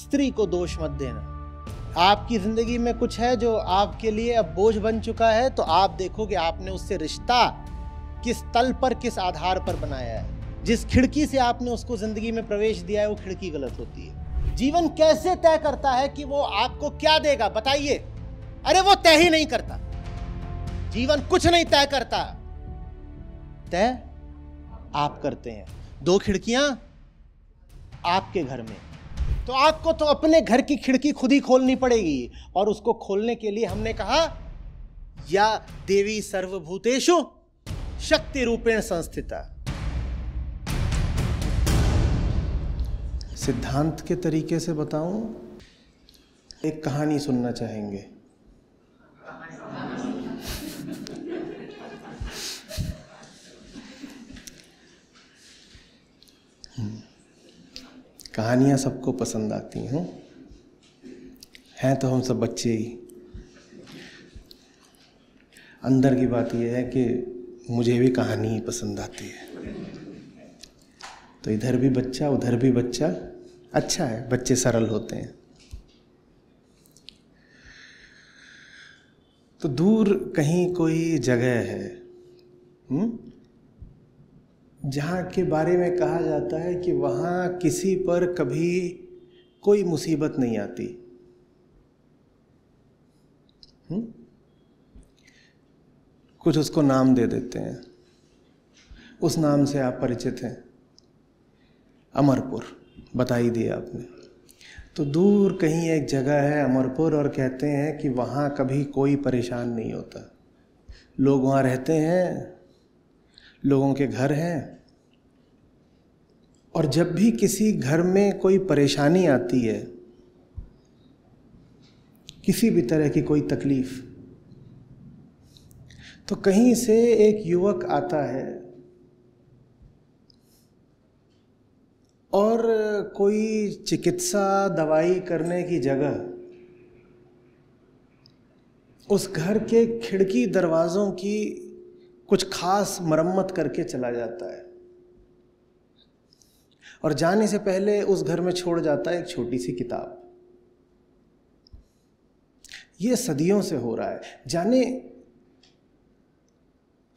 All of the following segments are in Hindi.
स्त्री को दोष मत देना आपकी ज़िंदगी में कुछ है जो आपके लिए अब बोझ बन चुका है तो आप देखो कि आपने उससे रिश्ता किस तल पर किस आधार पर बनाया है जिस खिड़की से आपने उसको ज़िंदगी में प्रवेश दिया है वो खिड़की गलत होती है जीवन कैसे तय करता है कि वो आपको क्या देगा बताइए अरे वो तय ही नहीं करता जीवन कुछ नहीं तय करता तय आप करते हैं दो खिड़कियां आपके घर में तो आपको तो अपने घर की खिड़की खुद ही खोलनी पड़ेगी और उसको खोलने के लिए हमने कहा या देवी सर्वभूतेशु शक्ति रूपेण संस्थिता सिद्धांत के तरीके से बताऊं एक कहानी सुनना चाहेंगे कहानियाँ सबको पसंद आती हैं हैं तो हम सब बच्चे ही अंदर की बात यह है कि मुझे भी कहानी ही पसंद आती है तो इधर भी बच्चा उधर भी बच्चा अच्छा है बच्चे सरल होते हैं तो दूर कहीं कोई जगह है हुँ? हम्म? जहाँ के बारे में कहा जाता है कि वहाँ किसी पर कभी कोई मुसीबत नहीं आती कुछ उसको नाम दे देते हैं उस नाम से आप परिचित हैं अमरपुर बता ही दिया आपने तो दूर कहीं एक जगह है अमरपुर और कहते हैं कि वहाँ कभी कोई परेशान नहीं होता लोग वहाँ रहते हैं लोगों के घर हैं और जब भी किसी घर में कोई परेशानी आती है किसी भी तरह की कोई तकलीफ तो कहीं से एक युवक आता है और कोई चिकित्सा दवाई करने की जगह उस घर के खिड़की दरवाज़ों की कुछ खास मरम्मत करके चला जाता है और जाने से पहले उस घर में छोड़ जाता है एक छोटी सी किताब ये सदियों से हो रहा है जाने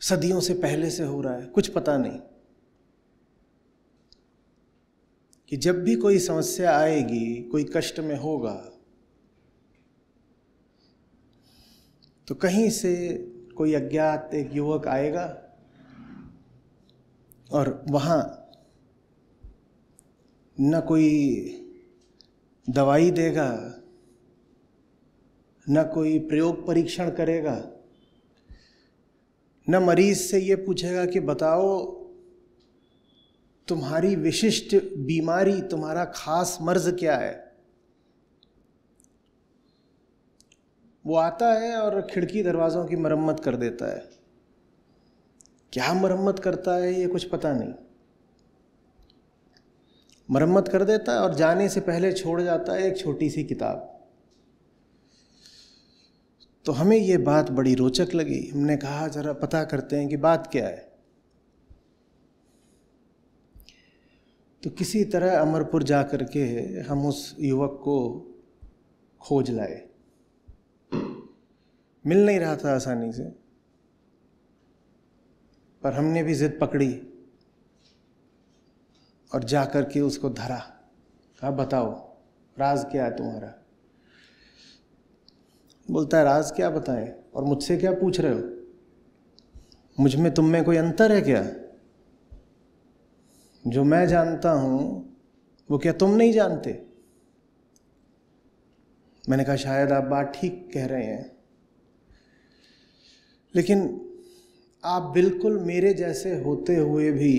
सदियों से पहले से हो रहा है कुछ पता नहीं कि जब भी कोई समस्या आएगी कोई कष्ट में होगा तो कहीं से कोई अज्ञात एक युवक आएगा और वहाँ न कोई दवाई देगा न कोई प्रयोग परीक्षण करेगा न मरीज से ये पूछेगा कि बताओ तुम्हारी विशिष्ट बीमारी तुम्हारा खास मर्ज क्या है वो आता है और खिड़की दरवाज़ों की मरम्मत कर देता है क्या मरम्मत करता है ये कुछ पता नहीं मरम्मत कर देता है और जाने से पहले छोड़ जाता है एक छोटी सी किताब तो हमें ये बात बड़ी रोचक लगी हमने कहा ज़रा पता करते हैं कि बात क्या है तो किसी तरह अमरपुर जा करके के हम उस युवक को खोज लाए मिल नहीं रहा था आसानी से पर हमने भी जिद पकड़ी और जा करके के उसको धरा कहा बताओ राज क्या है तुम्हारा बोलता है राज क्या बताएं और मुझसे क्या पूछ रहे हो मुझ में तुम में कोई अंतर है क्या जो मैं जानता हूं वो क्या तुम नहीं जानते मैंने कहा शायद आप बात ठीक कह रहे हैं लेकिन आप बिल्कुल मेरे जैसे होते हुए भी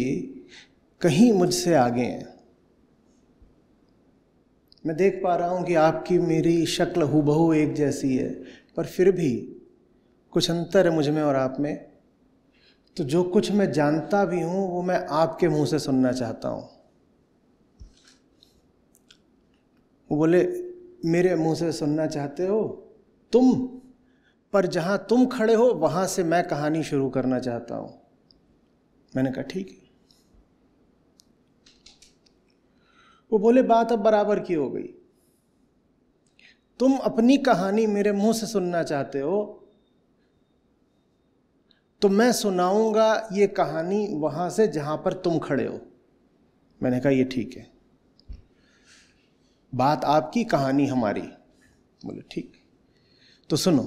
कहीं मुझसे आगे हैं मैं देख पा रहा हूँ कि आपकी मेरी शक्ल हूबहू एक जैसी है पर फिर भी कुछ अंतर है मुझ में और आप में तो जो कुछ मैं जानता भी हूँ वो मैं आपके मुंह से सुनना चाहता हूँ वो बोले मेरे मुंह से सुनना चाहते हो तुम पर जहाँ तुम खड़े हो वहाँ से मैं कहानी शुरू करना चाहता हूँ मैंने कहा ठीक है वो बोले बात अब बराबर की हो गई तुम अपनी कहानी मेरे मुंह से सुनना चाहते हो तो मैं सुनाऊंगा ये कहानी वहां से जहां पर तुम खड़े हो मैंने कहा ये ठीक है बात आपकी कहानी हमारी बोले ठीक तो सुनो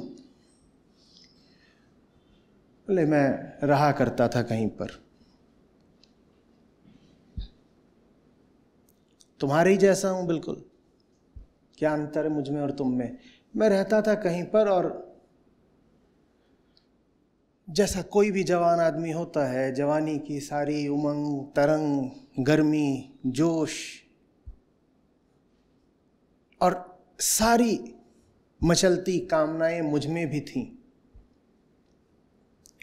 बोले मैं रहा करता था कहीं पर तुम्हारे ही जैसा हूं बिल्कुल क्या अंतर है मुझ में और तुम में मैं रहता था कहीं पर और जैसा कोई भी जवान आदमी होता है जवानी की सारी उमंग तरंग गर्मी जोश और सारी मचलती कामनाएं मुझ में भी थीं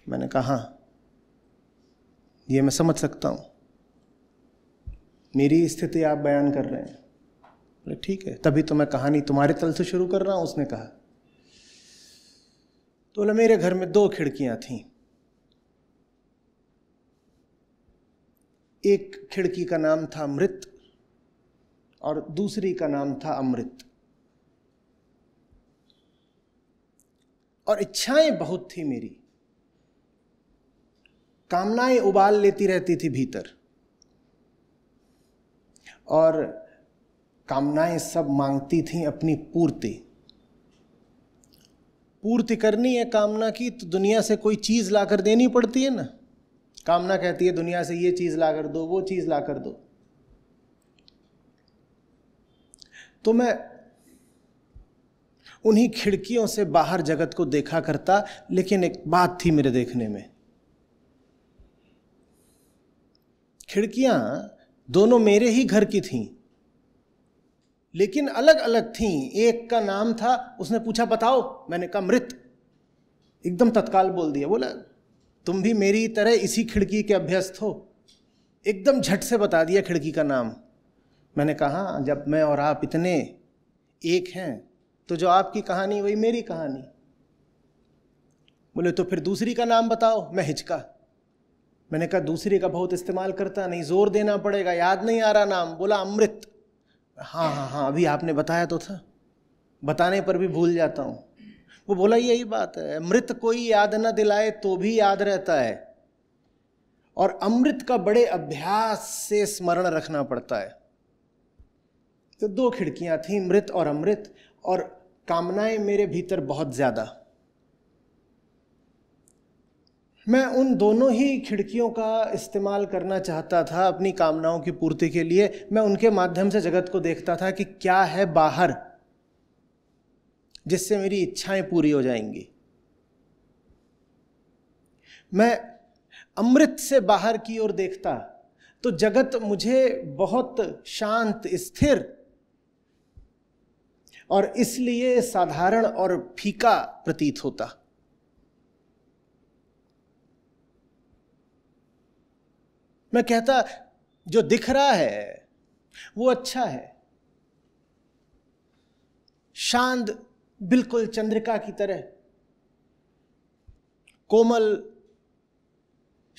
मैंने कहा हाँ ये मैं समझ सकता हूँ मेरी स्थिति आप बयान कर रहे हैं बोले ठीक है तभी तो मैं कहानी तुम्हारे तल से शुरू कर रहा हूँ उसने कहा तो बोले मेरे घर में दो खिड़कियाँ थीं एक खिड़की का नाम था अमृत और दूसरी का नाम था अमृत और इच्छाएं बहुत थी मेरी कामनाएं उबाल लेती रहती थी भीतर और कामनाएं सब मांगती थीं अपनी पूर्ति पूर्ति करनी है कामना की तो दुनिया से कोई चीज़ लाकर देनी पड़ती है ना कामना कहती है दुनिया से ये चीज़ ला कर दो वो चीज़ ला कर दो तो मैं उन्हीं खिड़कियों से बाहर जगत को देखा करता लेकिन एक बात थी मेरे देखने में खिड़कियाँ दोनों मेरे ही घर की थीं लेकिन अलग अलग थीं एक का नाम था उसने पूछा बताओ मैंने कहा मृत एकदम तत्काल बोल दिया बोला तुम भी मेरी तरह इसी खिड़की के अभ्यस्त हो एकदम झट से बता दिया खिड़की का नाम मैंने कहा हाँ, जब मैं और आप इतने एक हैं तो जो आपकी कहानी वही मेरी कहानी बोले तो फिर दूसरी का नाम बताओ मैं हिचका मैंने कहा दूसरे का बहुत इस्तेमाल करता नहीं ज़ोर देना पड़ेगा याद नहीं आ रहा नाम बोला अमृत हाँ हाँ हाँ अभी आपने बताया तो था बताने पर भी भूल जाता हूँ वो बोला यही बात है अमृत कोई याद ना दिलाए तो भी याद रहता है और अमृत का बड़े अभ्यास से स्मरण रखना पड़ता है तो दो खिड़कियां थी मृत और अमृत और कामनाएं मेरे भीतर बहुत ज़्यादा मैं उन दोनों ही खिड़कियों का इस्तेमाल करना चाहता था अपनी कामनाओं की पूर्ति के लिए मैं उनके माध्यम से जगत को देखता था कि क्या है बाहर जिससे मेरी इच्छाएं पूरी हो जाएंगी मैं अमृत से बाहर की ओर देखता तो जगत मुझे बहुत शांत स्थिर और इसलिए साधारण और फीका प्रतीत होता मैं कहता जो दिख रहा है वो अच्छा है शांत बिल्कुल चंद्रिका की तरह कोमल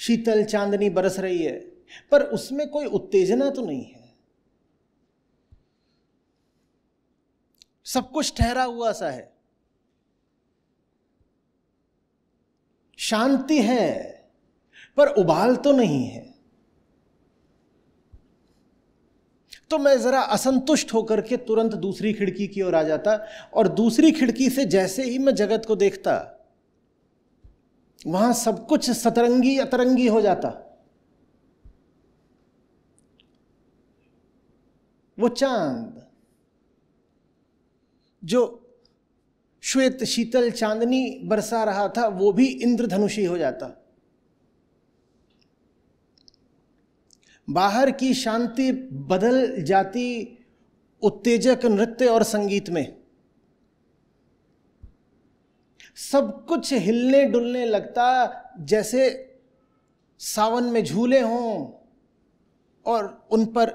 शीतल चांदनी बरस रही है पर उसमें कोई उत्तेजना तो नहीं है सब कुछ ठहरा हुआ सा है शांति है पर उबाल तो नहीं है तो मैं ज़रा असंतुष्ट होकर के तुरंत दूसरी खिड़की की ओर आ जाता और दूसरी खिड़की से जैसे ही मैं जगत को देखता वहां सब कुछ सतरंगी अतरंगी हो जाता वो चांद जो श्वेत शीतल चांदनी बरसा रहा था वो भी इंद्रधनुषी हो जाता बाहर की शांति बदल जाती उत्तेजक नृत्य और संगीत में सब कुछ हिलने डुलने लगता जैसे सावन में झूले हों और उन पर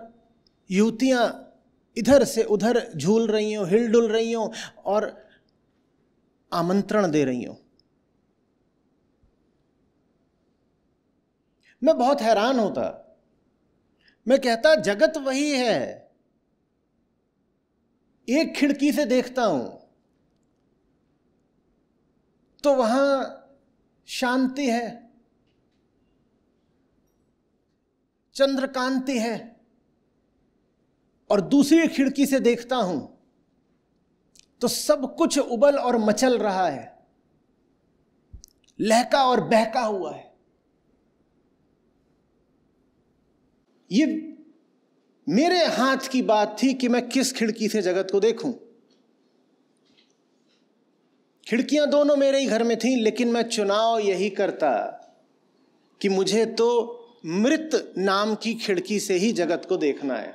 युवतियां इधर से उधर झूल रही हों हिल डुल रही हों और आमंत्रण दे रही हों मैं बहुत हैरान होता मैं कहता जगत वही है एक खिड़की से देखता हूं तो वहां शांति है चंद्रकांति है और दूसरी खिड़की से देखता हूं तो सब कुछ उबल और मचल रहा है लहका और बहका हुआ है ये मेरे हाथ की बात थी कि मैं किस खिड़की से जगत को देखूं खिड़कियां दोनों मेरे ही घर में थीं लेकिन मैं चुनाव यही करता कि मुझे तो मृत नाम की खिड़की से ही जगत को देखना है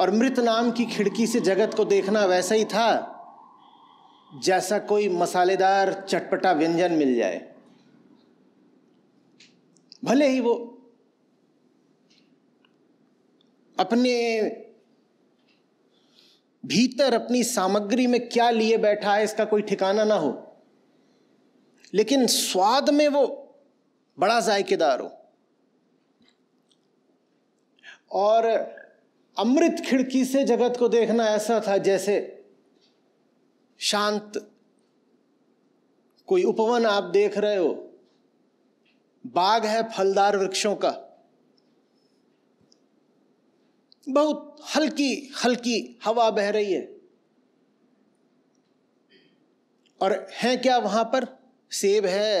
और मृत नाम की खिड़की से जगत को देखना वैसा ही था जैसा कोई मसालेदार चटपटा व्यंजन मिल जाए भले ही वो अपने भीतर अपनी सामग्री में क्या लिए बैठा है इसका कोई ठिकाना ना हो लेकिन स्वाद में वो बड़ा जायकेदार हो और अमृत खिड़की से जगत को देखना ऐसा था जैसे शांत कोई उपवन आप देख रहे हो बाग है फलदार वृक्षों का बहुत हल्की हल्की हवा बह रही है और है क्या वहां पर सेब है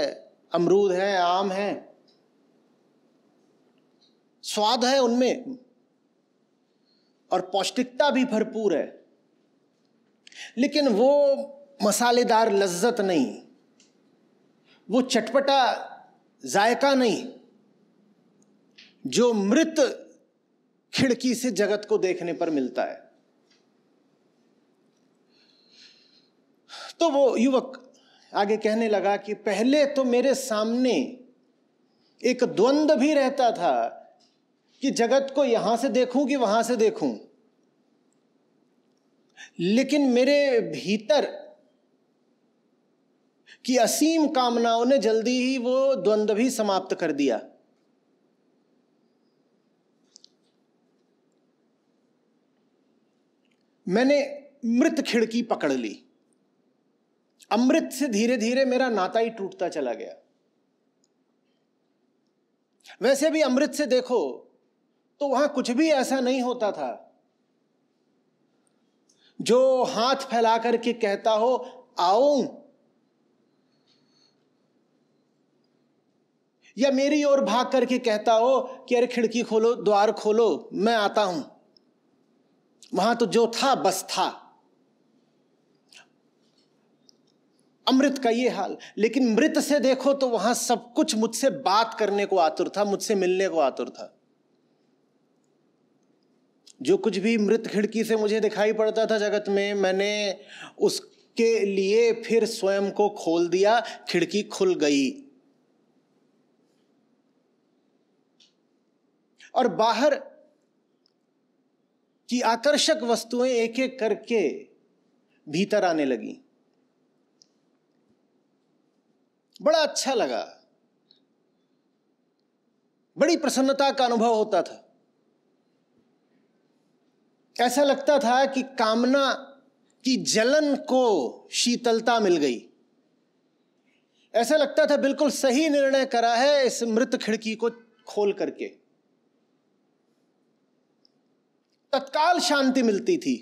अमरूद है आम है स्वाद है उनमें और पौष्टिकता भी भरपूर है लेकिन वो मसालेदार लज्जत नहीं वो चटपटा जायका नहीं जो मृत खिड़की से जगत को देखने पर मिलता है तो वो युवक आगे कहने लगा कि पहले तो मेरे सामने एक द्वंद भी रहता था कि जगत को यहां से देखूं कि वहां से देखूं लेकिन मेरे भीतर की असीम कामनाओं ने जल्दी ही वो द्वंद्व भी समाप्त कर दिया मैंने मृत खिड़की पकड़ ली अमृत से धीरे धीरे मेरा नाता ही टूटता चला गया वैसे भी अमृत से देखो तो वहां कुछ भी ऐसा नहीं होता था जो हाथ फैला करके कहता हो आओ या मेरी ओर भाग करके कहता हो कि अरे खिड़की खोलो द्वार खोलो मैं आता हूं वहां तो जो था बस था अमृत का ये हाल लेकिन मृत से देखो तो वहां सब कुछ मुझसे बात करने को आतुर था मुझसे मिलने को आतुर था जो कुछ भी मृत खिड़की से मुझे दिखाई पड़ता था जगत में मैंने उसके लिए फिर स्वयं को खोल दिया खिड़की खुल गई और बाहर कि आकर्षक वस्तुएं एक एक करके भीतर आने लगी बड़ा अच्छा लगा बड़ी प्रसन्नता का अनुभव होता था ऐसा लगता था कि कामना की जलन को शीतलता मिल गई ऐसा लगता था बिल्कुल सही निर्णय करा है इस मृत खिड़की को खोल करके तत्काल शांति मिलती थी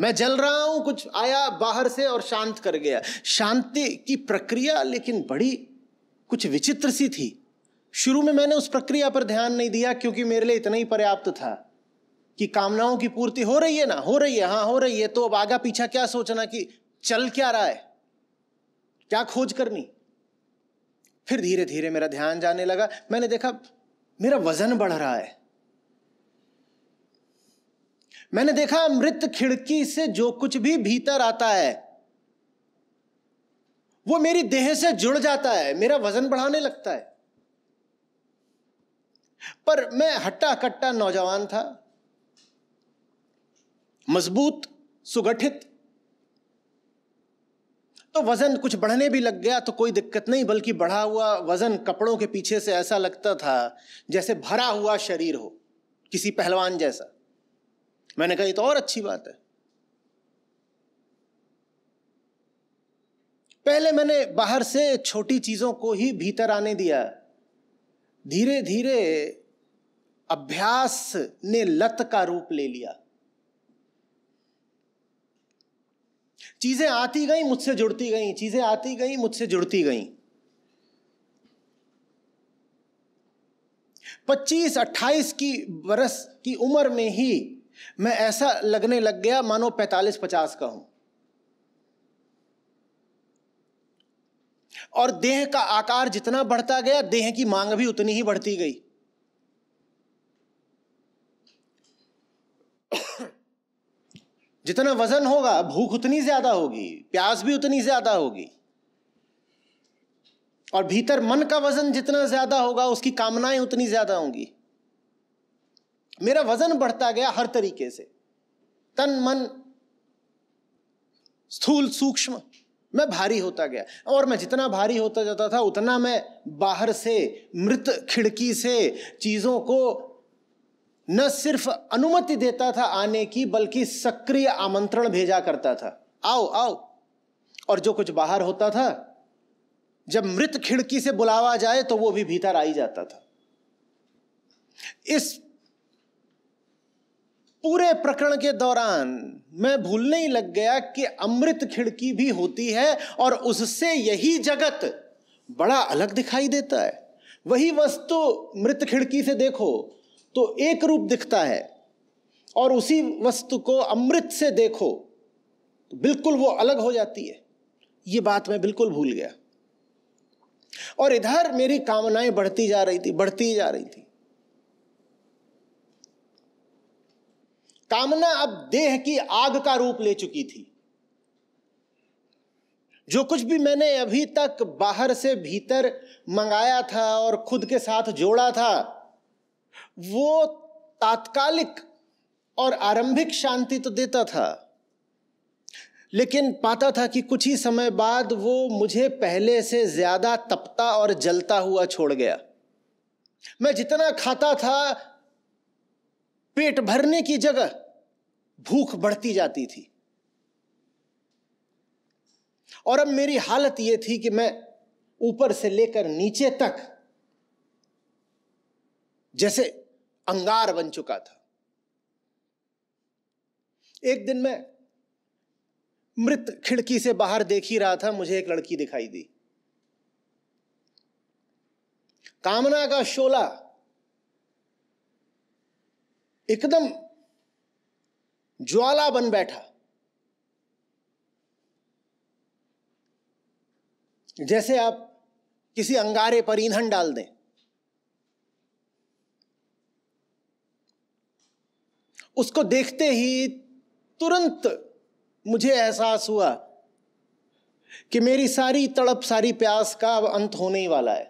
मैं जल रहा हूं कुछ आया बाहर से और शांत कर गया शांति की प्रक्रिया लेकिन बड़ी कुछ विचित्र सी थी शुरू में मैंने उस प्रक्रिया पर ध्यान नहीं दिया क्योंकि मेरे लिए इतना ही पर्याप्त था कि कामनाओं की पूर्ति हो रही है ना हो रही है हाँ हो रही है तो अब आगा पीछा क्या सोचना कि चल क्या रहा है क्या खोज करनी फिर धीरे धीरे मेरा ध्यान जाने लगा मैंने देखा मेरा वजन बढ़ रहा है मैंने देखा मृत खिड़की से जो कुछ भी भीतर आता है वो मेरी देह से जुड़ जाता है मेरा वजन बढ़ाने लगता है पर मैं हट्टा कट्टा नौजवान था मजबूत सुगठित तो वजन कुछ बढ़ने भी लग गया तो कोई दिक्कत नहीं बल्कि बढ़ा हुआ वजन कपड़ों के पीछे से ऐसा लगता था जैसे भरा हुआ शरीर हो किसी पहलवान जैसा मैंने कहा ये तो और अच्छी बात है पहले मैंने बाहर से छोटी चीजों को ही भीतर आने दिया धीरे धीरे अभ्यास ने लत का रूप ले लिया चीजें आती गई मुझसे जुड़ती गई चीजें आती गई मुझसे जुड़ती गई 25-28 की बरस की उम्र में ही मैं ऐसा लगने लग गया मानो पैतालीस पचास का हूं और देह का आकार जितना बढ़ता गया देह की मांग भी उतनी ही बढ़ती गई जितना वजन होगा भूख उतनी ज्यादा होगी प्यास भी उतनी ज्यादा होगी और भीतर मन का वजन जितना ज्यादा होगा उसकी कामनाएं उतनी ज्यादा होंगी मेरा वजन बढ़ता गया हर तरीके से तन मन स्थूल सूक्ष्म मैं भारी होता गया और मैं जितना भारी होता जाता था उतना मैं बाहर से मृत खिड़की से चीज़ों को न सिर्फ अनुमति देता था आने की बल्कि सक्रिय आमंत्रण भेजा करता था आओ आओ और जो कुछ बाहर होता था जब मृत खिड़की से बुलावा जाए तो वो भी भीतर आ ही जाता था इस पूरे प्रकरण के दौरान मैं भूलने ही लग गया कि अमृत खिड़की भी होती है और उससे यही जगत बड़ा अलग दिखाई देता है वही वस्तु मृत खिड़की से देखो तो एक रूप दिखता है और उसी वस्तु को अमृत से देखो तो बिल्कुल वो अलग हो जाती है ये बात मैं बिल्कुल भूल गया और इधर मेरी कामनाएं बढ़ती जा रही थी बढ़ती जा रही थी कामना अब देह की आग का रूप ले चुकी थी जो कुछ भी मैंने अभी तक बाहर से भीतर मंगाया था और खुद के साथ जोड़ा था वो तात्कालिक और आरंभिक शांति तो देता था लेकिन पाता था कि कुछ ही समय बाद वो मुझे पहले से ज्यादा तपता और जलता हुआ छोड़ गया मैं जितना खाता था पेट भरने की जगह भूख बढ़ती जाती थी और अब मेरी हालत यह थी कि मैं ऊपर से लेकर नीचे तक जैसे अंगार बन चुका था एक दिन मैं मृत खिड़की से बाहर देख ही रहा था मुझे एक लड़की दिखाई दी कामना का शोला एकदम ज्वाला बन बैठा जैसे आप किसी अंगारे पर ईंधन डाल दें उसको देखते ही तुरंत मुझे एहसास हुआ कि मेरी सारी तड़प सारी प्यास का अब अंत होने ही वाला है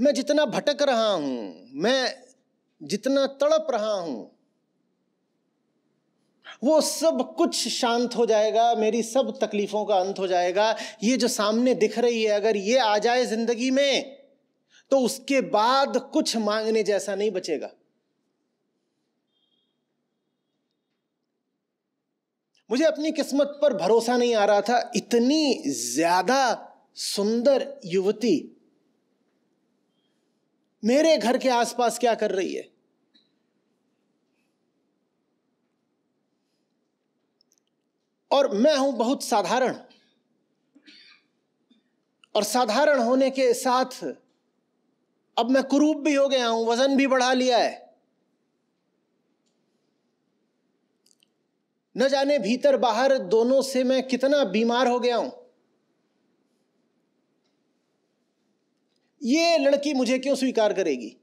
मैं जितना भटक रहा हूं मैं जितना तड़प रहा हूं वो सब कुछ शांत हो जाएगा मेरी सब तकलीफ़ों का अंत हो जाएगा ये जो सामने दिख रही है अगर ये आ जाए ज़िंदगी में तो उसके बाद कुछ मांगने जैसा नहीं बचेगा मुझे अपनी किस्मत पर भरोसा नहीं आ रहा था इतनी ज्यादा सुंदर युवती मेरे घर के आसपास क्या कर रही है और मैं हूं बहुत साधारण और साधारण होने के साथ अब मैं कुरूप भी हो गया हूं वजन भी बढ़ा लिया है न जाने भीतर बाहर दोनों से मैं कितना बीमार हो गया हूं ये लड़की मुझे क्यों स्वीकार करेगी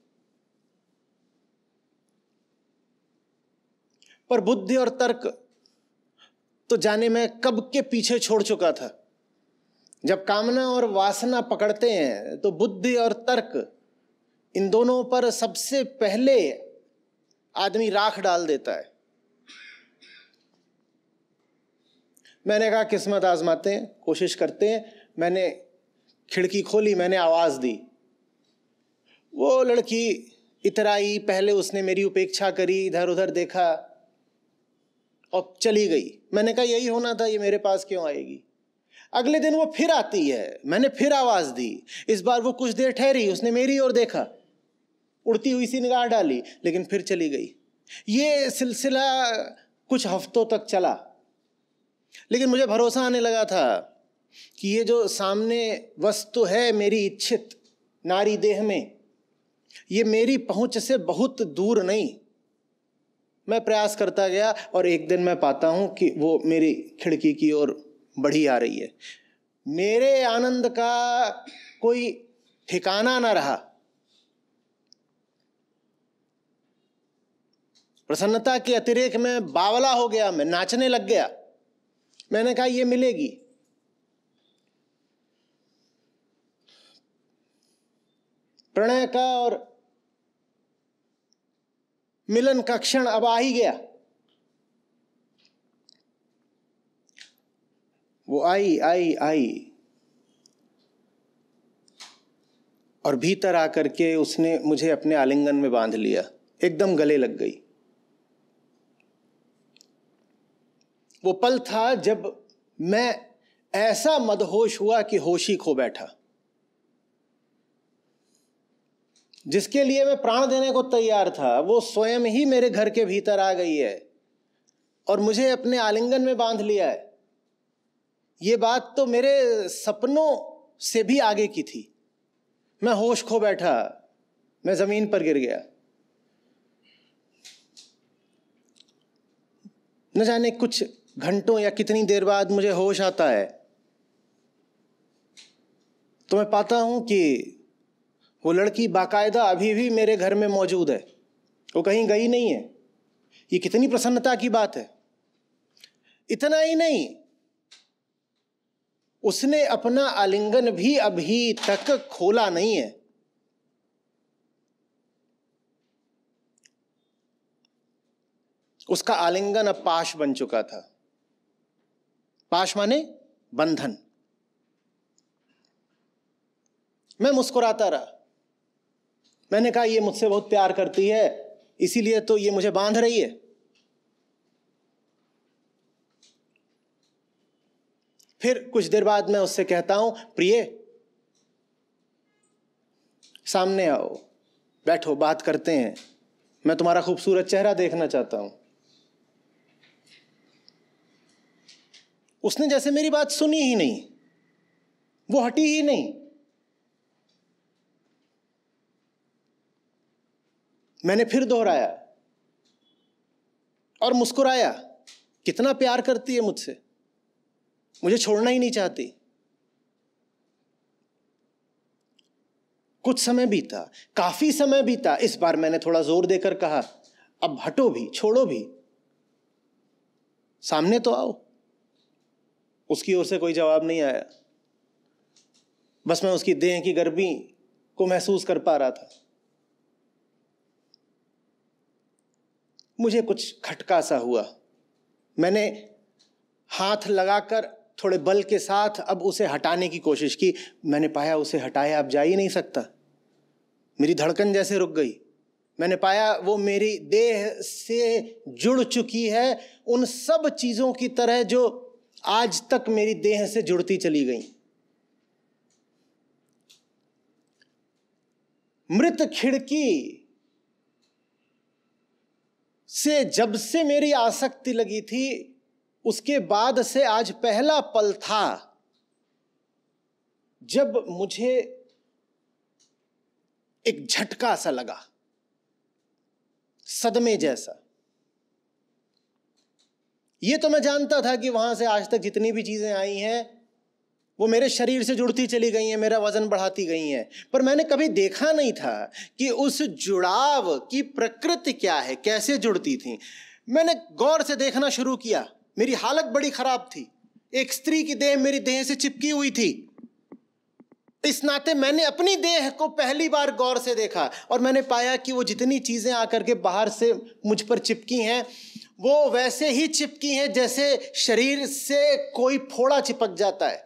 पर बुद्धि और तर्क तो जाने में कब के पीछे छोड़ चुका था जब कामना और वासना पकड़ते हैं तो बुद्धि और तर्क इन दोनों पर सबसे पहले आदमी राख डाल देता है मैंने कहा किस्मत आजमाते हैं कोशिश करते हैं मैंने खिड़की खोली मैंने आवाज़ दी वो लड़की इतराई पहले उसने मेरी उपेक्षा करी इधर उधर देखा और चली गई मैंने कहा यही होना था ये मेरे पास क्यों आएगी अगले दिन वो फिर आती है मैंने फिर आवाज़ दी इस बार वो कुछ देर ठहरी उसने मेरी ओर देखा उड़ती हुई सी निगाह डाली लेकिन फिर चली गई ये सिलसिला कुछ हफ्तों तक चला लेकिन मुझे भरोसा आने लगा था कि ये जो सामने वस्तु है मेरी इच्छित नारी देह में ये मेरी पहुंच से बहुत दूर नहीं मैं प्रयास करता गया और एक दिन मैं पाता हूँ कि वो मेरी खिड़की की ओर बढ़ी आ रही है मेरे आनंद का कोई ठिकाना ना रहा प्रसन्नता के अतिरेक में बावला हो गया मैं नाचने लग गया मैंने कहा ये मिलेगी प्रणय का और मिलन का क्षण अब आ ही गया वो आई आई आई और भीतर आकर के उसने मुझे अपने आलिंगन में बांध लिया एकदम गले लग गई वो पल था जब मैं ऐसा मदहोश हुआ कि होशी खो बैठा जिसके लिए मैं प्राण देने को तैयार था वो स्वयं ही मेरे घर के भीतर आ गई है और मुझे अपने आलिंगन में बांध लिया है ये बात तो मेरे सपनों से भी आगे की थी मैं होश खो बैठा मैं जमीन पर गिर गया न जाने कुछ घंटों या कितनी देर बाद मुझे होश आता है तो मैं पाता हूं कि वो लड़की बाकायदा अभी भी मेरे घर में मौजूद है वो कहीं गई नहीं है ये कितनी प्रसन्नता की बात है इतना ही नहीं उसने अपना आलिंगन भी अभी तक खोला नहीं है उसका आलिंगन अब पाश बन चुका था पाश माने बंधन मैं मुस्कुराता रहा मैंने कहा ये मुझसे बहुत प्यार करती है इसीलिए तो ये मुझे बांध रही है फिर कुछ देर बाद मैं उससे कहता हूं प्रिय सामने आओ बैठो बात करते हैं मैं तुम्हारा खूबसूरत चेहरा देखना चाहता हूं उसने जैसे मेरी बात सुनी ही नहीं वो हटी ही नहीं मैंने फिर दोहराया और मुस्कुराया कितना प्यार करती है मुझसे मुझे छोड़ना ही नहीं चाहती कुछ समय बीता काफी समय बीता इस बार मैंने थोड़ा जोर देकर कहा अब हटो भी छोड़ो भी सामने तो आओ उसकी ओर से कोई जवाब नहीं आया बस मैं उसकी देह की गर्मी को महसूस कर पा रहा था मुझे कुछ खटका सा हुआ मैंने हाथ लगाकर थोड़े बल के साथ अब उसे हटाने की कोशिश की मैंने पाया उसे हटाया अब जा ही नहीं सकता मेरी धड़कन जैसे रुक गई मैंने पाया वो मेरी देह से जुड़ चुकी है उन सब चीज़ों की तरह जो आज तक मेरी देह से जुड़ती चली गई मृत खिड़की से जब से मेरी आसक्ति लगी थी उसके बाद से आज पहला पल था जब मुझे एक झटका सा लगा सदमे जैसा ये तो मैं जानता था कि वहां से आज तक जितनी भी चीजें आई हैं वो मेरे शरीर से जुड़ती चली गई हैं मेरा वजन बढ़ाती गई हैं पर मैंने कभी देखा नहीं था कि उस जुड़ाव की प्रकृति क्या है कैसे जुड़ती थी मैंने गौर से देखना शुरू किया मेरी हालत बड़ी खराब थी एक स्त्री की देह मेरी देह से चिपकी हुई थी इस नाते मैंने अपनी देह को पहली बार गौर से देखा और मैंने पाया कि वो जितनी चीज़ें आकर के बाहर से मुझ पर चिपकी हैं वो वैसे ही चिपकी हैं जैसे शरीर से कोई फोड़ा चिपक जाता है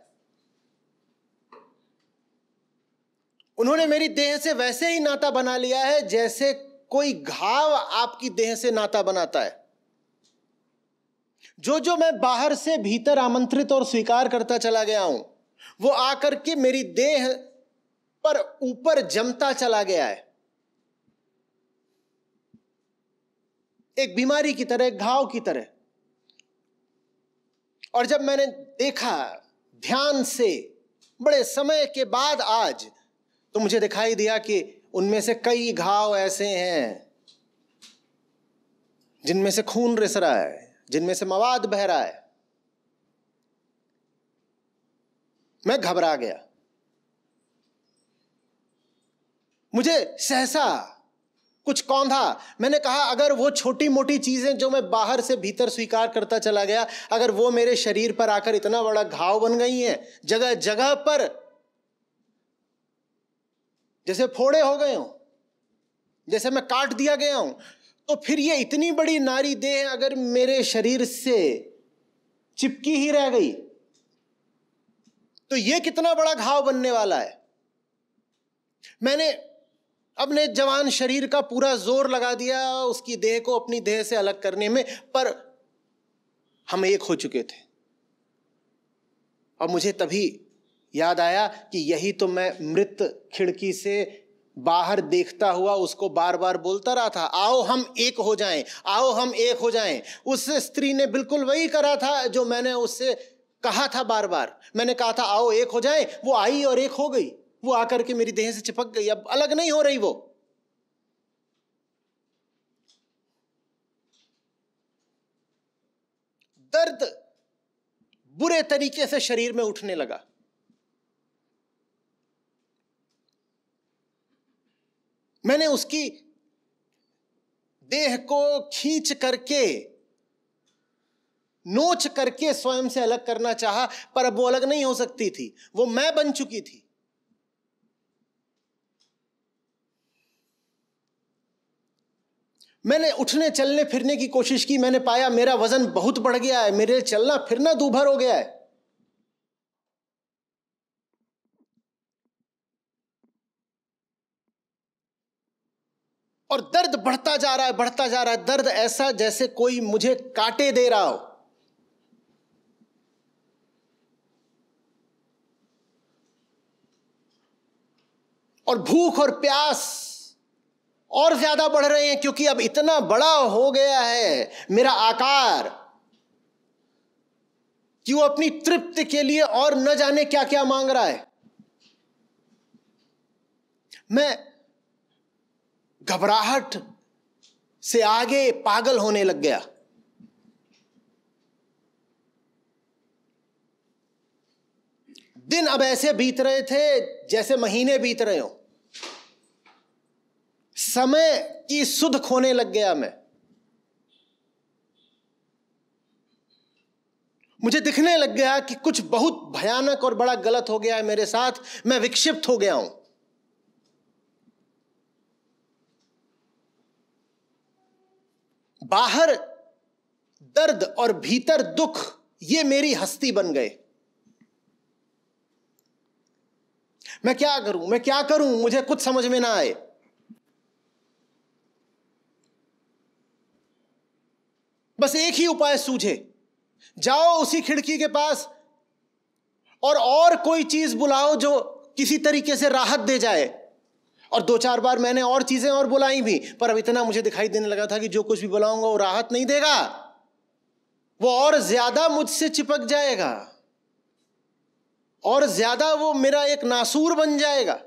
उन्होंने मेरी देह से वैसे ही नाता बना लिया है जैसे कोई घाव आपकी देह से नाता बनाता है जो जो मैं बाहर से भीतर आमंत्रित और स्वीकार करता चला गया हूं वो आकर के मेरी देह पर ऊपर जमता चला गया है एक बीमारी की तरह घाव की तरह और जब मैंने देखा ध्यान से बड़े समय के बाद आज तो मुझे दिखाई दिया कि उनमें से कई घाव ऐसे हैं जिनमें से खून रिस रहा है जिनमें से मवाद बह रहा है मैं घबरा गया मुझे सहसा कुछ कौंधा मैंने कहा अगर वो छोटी मोटी चीजें जो मैं बाहर से भीतर स्वीकार करता चला गया अगर वो मेरे शरीर पर आकर इतना बड़ा घाव बन गई है जगह जगह पर जैसे फोड़े हो गए हों जैसे मैं काट दिया गया हूं तो फिर ये इतनी बड़ी नारी देह अगर मेरे शरीर से चिपकी ही रह गई तो ये कितना बड़ा घाव बनने वाला है मैंने अपने जवान शरीर का पूरा जोर लगा दिया उसकी देह को अपनी देह से अलग करने में पर हम एक हो चुके थे और मुझे तभी याद आया कि यही तो मैं मृत खिड़की से बाहर देखता हुआ उसको बार बार बोलता रहा था आओ हम एक हो जाएं आओ हम एक हो जाएं उस स्त्री ने बिल्कुल वही करा था जो मैंने उससे कहा था बार बार मैंने कहा था आओ एक हो जाएं वो आई और एक हो गई वो आकर के मेरी देह से चिपक गई अब अलग नहीं हो रही वो दर्द बुरे तरीके से शरीर में उठने लगा मैंने उसकी देह को खींच करके नोच करके स्वयं से अलग करना चाहा पर अब वो अलग नहीं हो सकती थी वो मैं बन चुकी थी मैंने उठने चलने फिरने की कोशिश की मैंने पाया मेरा वजन बहुत बढ़ गया है मेरे चलना फिरना दूभर हो गया है और दर्द बढ़ता जा रहा है बढ़ता जा रहा है दर्द ऐसा जैसे कोई मुझे काटे दे रहा हो और भूख और प्यास और ज्यादा बढ़ रहे हैं क्योंकि अब इतना बड़ा हो गया है मेरा आकार कि वो अपनी तृप्ति के लिए और न जाने क्या क्या मांग रहा है मैं घबराहट से आगे पागल होने लग गया दिन अब ऐसे बीत रहे थे जैसे महीने बीत रहे हो समय की सुध खोने लग गया मैं मुझे दिखने लग गया कि कुछ बहुत भयानक और बड़ा गलत हो गया है मेरे साथ मैं विक्षिप्त हो गया हूं बाहर दर्द और भीतर दुख ये मेरी हस्ती बन गए मैं क्या करूं मैं क्या करूं मुझे कुछ समझ में ना आए बस एक ही उपाय सूझे जाओ उसी खिड़की के पास और और कोई चीज बुलाओ जो किसी तरीके से राहत दे जाए और दो चार बार मैंने और चीज़ें और बुलाई भी पर अब इतना मुझे दिखाई देने लगा था कि जो कुछ भी बुलाऊंगा वो राहत नहीं देगा वो और ज़्यादा मुझसे चिपक जाएगा और ज़्यादा वो मेरा एक नासूर बन जाएगा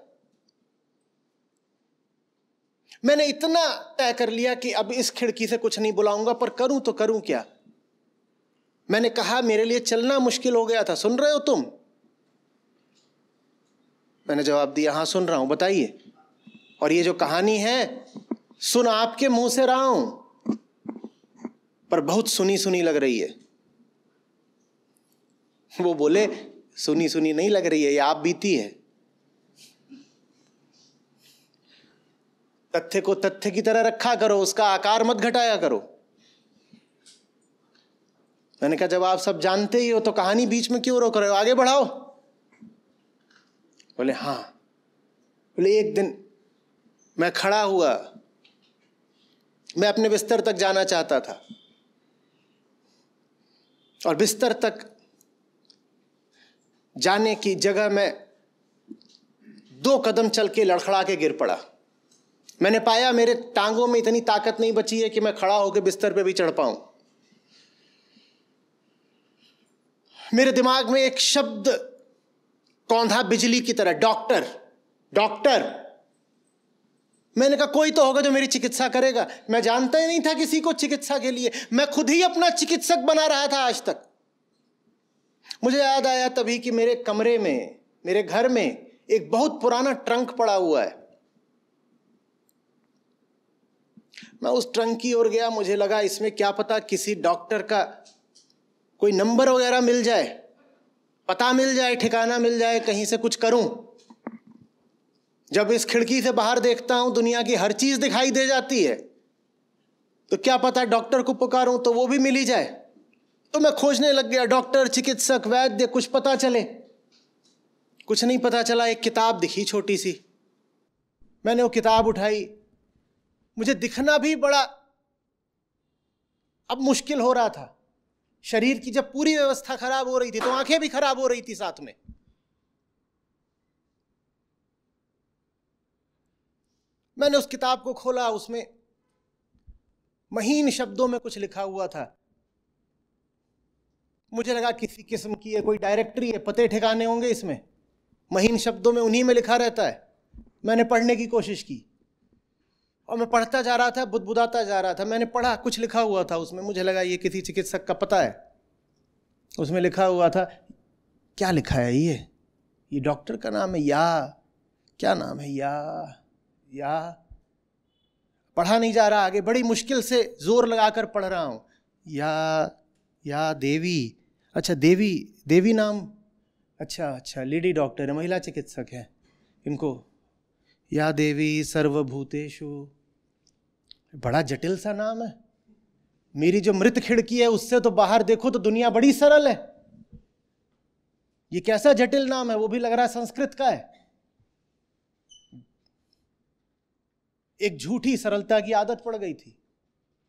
मैंने इतना तय कर लिया कि अब इस खिड़की से कुछ नहीं बुलाऊंगा पर करूं तो करूं क्या मैंने कहा मेरे लिए चलना मुश्किल हो गया था सुन रहे हो तुम मैंने जवाब दिया हां सुन रहा हूं बताइए और ये जो कहानी है सुन आपके मुंह से रहा हूं पर बहुत सुनी सुनी लग रही है वो बोले सुनी सुनी नहीं लग रही है ये आप बीती है तथ्य को तथ्य की तरह रखा करो उसका आकार मत घटाया करो मैंने कहा जब आप सब जानते ही हो तो कहानी बीच में क्यों रोक रहे हो आगे बढ़ाओ बोले हाँ बोले एक दिन मैं खड़ा हुआ मैं अपने बिस्तर तक जाना चाहता था और बिस्तर तक जाने की जगह मैं दो कदम चल के लड़खड़ा के गिर पड़ा मैंने पाया मेरे टांगों में इतनी ताकत नहीं बची है कि मैं खड़ा होकर बिस्तर पे भी चढ़ पाऊं मेरे दिमाग में एक शब्द कौंधा बिजली की तरह डॉक्टर डॉक्टर मैंने कहा कोई तो होगा जो मेरी चिकित्सा करेगा मैं जानता ही नहीं था किसी को चिकित्सा के लिए मैं खुद ही अपना चिकित्सक बना रहा था आज तक मुझे याद आया तभी कि मेरे कमरे में मेरे घर में एक बहुत पुराना ट्रंक पड़ा हुआ है मैं उस ट्रंक की ओर गया मुझे लगा इसमें क्या पता किसी डॉक्टर का कोई नंबर वगैरह मिल जाए पता मिल जाए ठिकाना मिल जाए कहीं से कुछ करूं जब इस खिड़की से बाहर देखता हूं दुनिया की हर चीज दिखाई दे जाती है तो क्या पता डॉक्टर को पुकारूं तो वो भी मिली जाए तो मैं खोजने लग गया डॉक्टर चिकित्सक वैद्य कुछ पता चले कुछ नहीं पता चला एक किताब दिखी छोटी सी मैंने वो किताब उठाई मुझे दिखना भी बड़ा अब मुश्किल हो रहा था शरीर की जब पूरी व्यवस्था खराब हो रही थी तो आंखें भी खराब हो रही थी साथ में मैंने उस किताब को खोला उसमें महीन शब्दों में कुछ लिखा हुआ था मुझे लगा किसी किस्म की है कोई डायरेक्टरी है पते ठिकाने होंगे इसमें महीन शब्दों में उन्हीं में लिखा रहता है मैंने पढ़ने की कोशिश की और मैं पढ़ता जा रहा था बुदबुदाता जा रहा था मैंने पढ़ा कुछ लिखा हुआ था उसमें मुझे लगा ये किसी चिकित्सक का पता है उसमें लिखा हुआ था क्या लिखा है ये ये डॉक्टर का नाम है या क्या नाम है या या पढ़ा नहीं जा रहा आगे बड़ी मुश्किल से जोर लगाकर पढ़ रहा हूँ या या देवी अच्छा देवी देवी नाम अच्छा अच्छा लेडी डॉक्टर है महिला चिकित्सक है इनको या देवी सर्वभूतेशु बड़ा जटिल सा नाम है मेरी जो मृत खिड़की है उससे तो बाहर देखो तो दुनिया बड़ी सरल है ये कैसा जटिल नाम है वो भी लग रहा है संस्कृत का है एक झूठी सरलता की आदत पड़ गई थी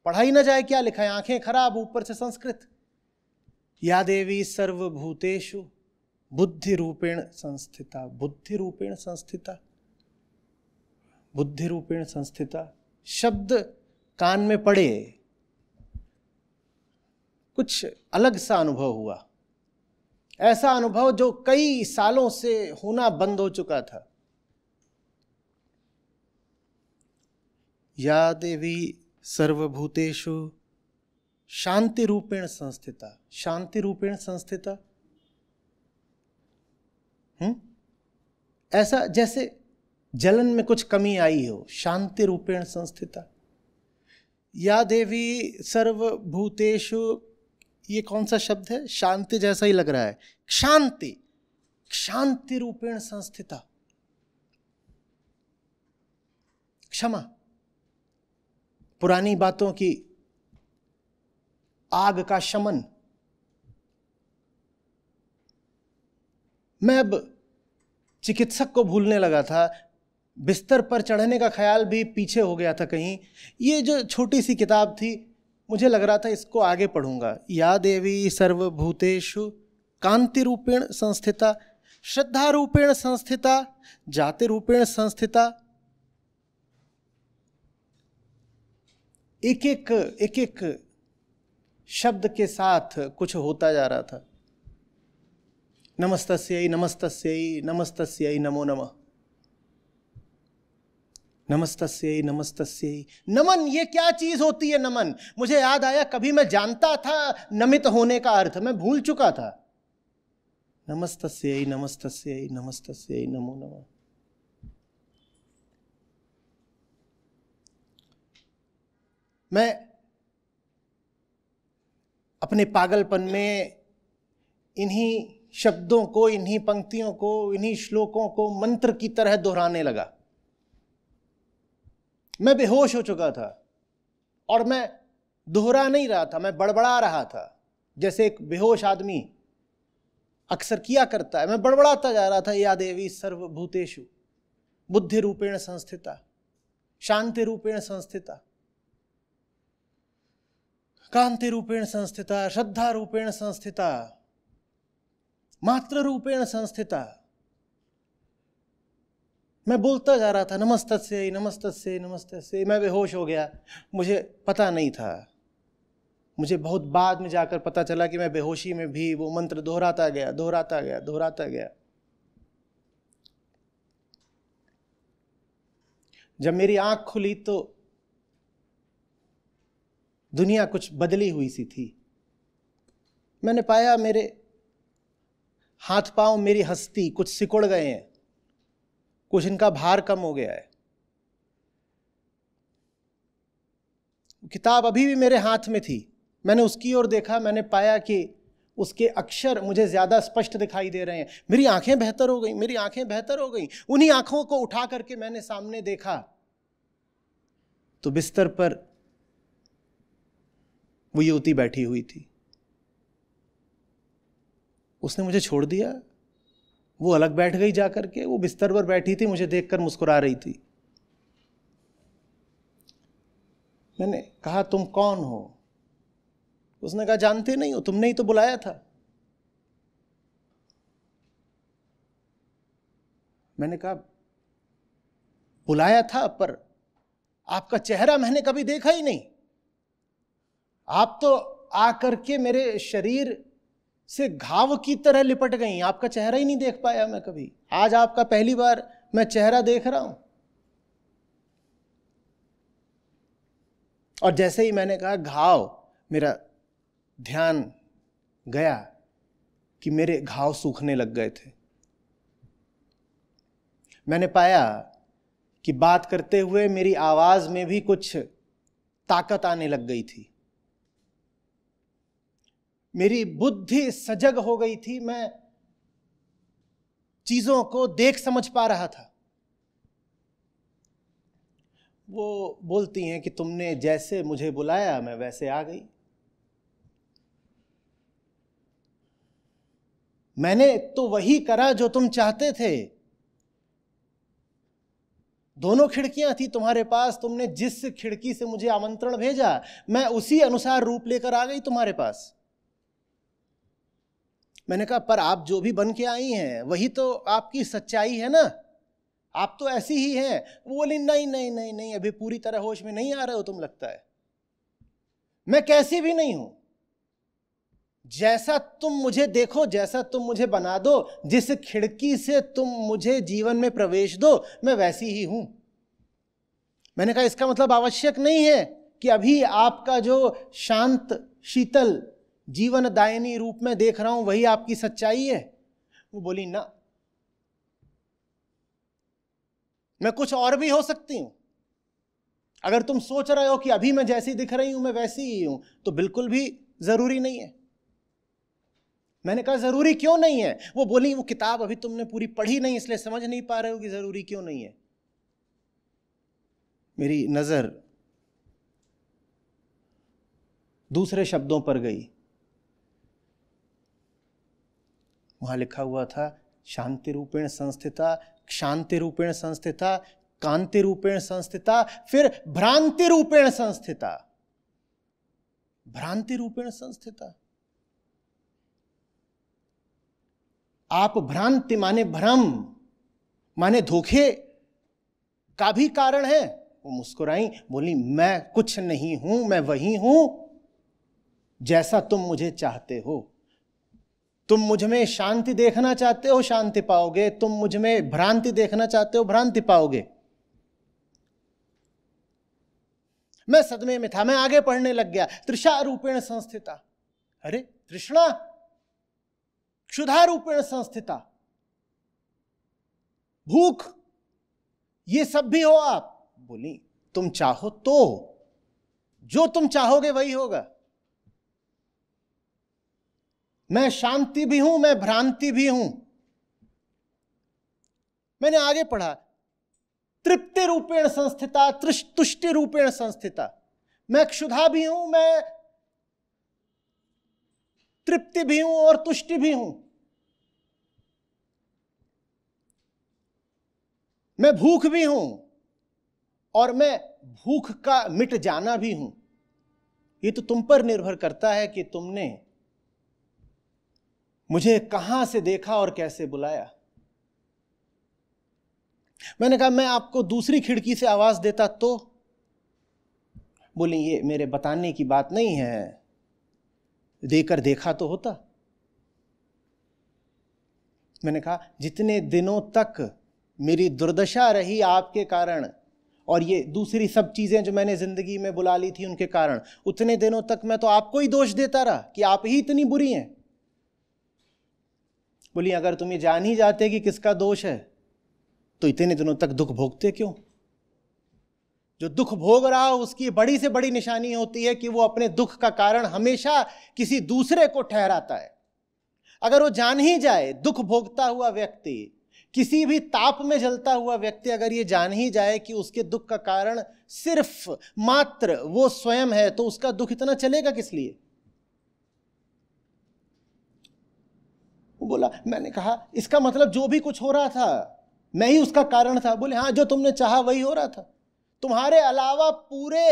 पढ़ाई ना जाए क्या लिखा है आंखें खराब ऊपर से संस्कृत या देवी सर्वभूतेशु बुद्धि रूपेण संस्थिता बुद्धि रूपेण संस्थिता बुद्धि रूपेण संस्थिता शब्द कान में पड़े कुछ अलग सा अनुभव हुआ ऐसा अनुभव जो कई सालों से होना बंद हो चुका था या देवी सर्वभूतेषु शांति रूपेण संस्थिता शांति रूपेण संस्थिता हम्म ऐसा जैसे जलन में कुछ कमी आई हो शांति रूपेण संस्थिता या देवी सर्वभूतेषु ये कौन सा शब्द है शांति जैसा ही लग रहा है शांति शांति रूपेण संस्थिता क्षमा पुरानी बातों की आग का शमन मैं अब चिकित्सक को भूलने लगा था बिस्तर पर चढ़ने का ख्याल भी पीछे हो गया था कहीं ये जो छोटी सी किताब थी मुझे लग रहा था इसको आगे पढ़ूंगा या देवी सर्वभूतेषु कांति रूपेण संस्थिता श्रद्धा रूपेण संस्थिता जाति रूपेण संस्थिता एक एक एक एक शब्द के साथ कुछ होता जा रहा था नमस्तस्यई नमस्तस्यई नमस्तस्यई नमो नमः नमस्तस्यई नमस्तस्यई नमन ये क्या चीज होती है नमन मुझे याद आया कभी मैं जानता था नमित होने का अर्थ मैं भूल चुका था नमस्तस्यई नमस्तस्यई नमस्तस्यई नमो नमः मैं अपने पागलपन में इन्हीं शब्दों को इन्हीं पंक्तियों को इन्हीं श्लोकों को मंत्र की तरह दोहराने लगा मैं बेहोश हो चुका था और मैं दोहरा नहीं रहा था मैं बड़बड़ा रहा था जैसे एक बेहोश आदमी अक्सर किया करता है मैं बड़बड़ाता जा रहा था या देवी सर्वभूतेशु बुद्धि रूपेण संस्थिता शांति रूपेण संस्थिता कांति रूपेण संस्थिता श्रद्धा रूपेण संस्थिता मात्र रूपेण संस्थिता मैं बोलता जा रहा था नमस्त से नमस्त से नमस्त से मैं बेहोश हो गया मुझे पता नहीं था मुझे बहुत बाद में जाकर पता चला कि मैं बेहोशी में भी वो मंत्र दोहराता गया दोहराता गया दोहराता गया जब मेरी आंख खुली तो दुनिया कुछ बदली हुई सी थी मैंने पाया मेरे हाथ पांव मेरी हस्ती कुछ सिकुड़ गए हैं कुछ इनका भार कम हो गया है किताब अभी भी मेरे हाथ में थी मैंने उसकी ओर देखा मैंने पाया कि उसके अक्षर मुझे ज़्यादा स्पष्ट दिखाई दे रहे हैं मेरी आंखें बेहतर हो गई मेरी आंखें बेहतर हो गई उन्हीं आंखों को उठा करके मैंने सामने देखा तो बिस्तर पर वो युवती बैठी हुई थी उसने मुझे छोड़ दिया वो अलग बैठ गई जा करके वो बिस्तर पर बैठी थी मुझे देखकर मुस्कुरा रही थी मैंने कहा तुम कौन हो उसने कहा जानते नहीं हो तुमने ही तो बुलाया था मैंने कहा बुलाया था पर आपका चेहरा मैंने कभी देखा ही नहीं आप तो आकर के मेरे शरीर से घाव की तरह लिपट गई आपका चेहरा ही नहीं देख पाया मैं कभी आज आपका पहली बार मैं चेहरा देख रहा हूं और जैसे ही मैंने कहा घाव मेरा ध्यान गया कि मेरे घाव सूखने लग गए थे मैंने पाया कि बात करते हुए मेरी आवाज़ में भी कुछ ताकत आने लग गई थी मेरी बुद्धि सजग हो गई थी मैं चीजों को देख समझ पा रहा था वो बोलती हैं कि तुमने जैसे मुझे बुलाया मैं वैसे आ गई मैंने तो वही करा जो तुम चाहते थे दोनों खिड़कियां थी तुम्हारे पास तुमने जिस खिड़की से मुझे आमंत्रण भेजा मैं उसी अनुसार रूप लेकर आ गई तुम्हारे पास मैंने कहा पर आप जो भी बन के आई हैं वही तो आपकी सच्चाई है ना आप तो ऐसी ही हैं वो बोली नहीं नहीं नहीं नहीं अभी पूरी तरह होश में नहीं आ रहे हो तुम लगता है मैं कैसी भी नहीं हूं जैसा तुम मुझे देखो जैसा तुम मुझे बना दो जिस खिड़की से तुम मुझे जीवन में प्रवेश दो मैं वैसी ही हूं मैंने कहा इसका मतलब आवश्यक नहीं है कि अभी आपका जो शांत शीतल जीवन दायनी रूप में देख रहा हूं वही आपकी सच्चाई है वो बोली ना मैं कुछ और भी हो सकती हूं अगर तुम सोच रहे हो कि अभी मैं जैसी दिख रही हूं मैं वैसी ही हूं तो बिल्कुल भी जरूरी नहीं है मैंने कहा जरूरी क्यों नहीं है वो बोली वो किताब अभी तुमने पूरी पढ़ी नहीं इसलिए समझ नहीं पा रहे हो कि जरूरी क्यों नहीं है मेरी नजर दूसरे शब्दों पर गई वहाँ लिखा हुआ था शांति रूपेण संस्थिता शांति रूपेण संस्थिता कांति रूपेण संस्थिता फिर भ्रांति रूपेण संस्थिता भ्रांति रूपेण संस्थिता आप भ्रांति माने भ्रम माने धोखे का भी कारण है वो मुस्कुराई बोली मैं कुछ नहीं हूं मैं वही हूं जैसा तुम मुझे चाहते हो तुम मुझ में शांति देखना चाहते हो शांति पाओगे तुम मुझ में भ्रांति देखना चाहते हो भ्रांति पाओगे मैं सदमे में था मैं आगे पढ़ने लग गया तृषा रूपेण संस्थिता अरे तृष्णा क्षुधा रूपेण संस्थिता भूख ये सब भी हो आप बोली तुम चाहो तो जो तुम चाहोगे वही होगा मैं शांति भी हूं मैं भ्रांति भी हूं मैंने आगे पढ़ा तृप्ति रूपेण संस्थिता तुष्टि रूपेण संस्थिता मैं क्षुधा भी हूं मैं तृप्ति भी हूं और तुष्टि भी हूं मैं भूख भी हूं और मैं भूख का मिट जाना भी हूं ये तो तुम पर निर्भर करता है कि तुमने मुझे कहां से देखा और कैसे बुलाया मैंने कहा मैं आपको दूसरी खिड़की से आवाज देता तो बोले ये मेरे बताने की बात नहीं है देकर देखा तो होता मैंने कहा जितने दिनों तक मेरी दुर्दशा रही आपके कारण और ये दूसरी सब चीज़ें जो मैंने ज़िंदगी में बुला ली थी उनके कारण उतने दिनों तक मैं तो आपको ही दोष देता रहा कि आप ही इतनी बुरी हैं बोली अगर तुम ये जान ही जाते कि किसका दोष है तो इतने दिनों तक दुख भोगते क्यों जो दुख भोग रहा उसकी बड़ी से बड़ी निशानी होती है कि वो अपने दुख का कारण हमेशा किसी दूसरे को ठहराता है अगर वो जान ही जाए दुख भोगता हुआ व्यक्ति किसी भी ताप में जलता हुआ व्यक्ति अगर ये जान ही जाए कि उसके दुख का कारण सिर्फ मात्र वो स्वयं है तो उसका दुख इतना चलेगा किस लिए वो बोला मैंने कहा इसका मतलब जो भी कुछ हो रहा था मैं ही उसका कारण था बोले हाँ जो तुमने चाहा वही हो रहा था तुम्हारे अलावा पूरे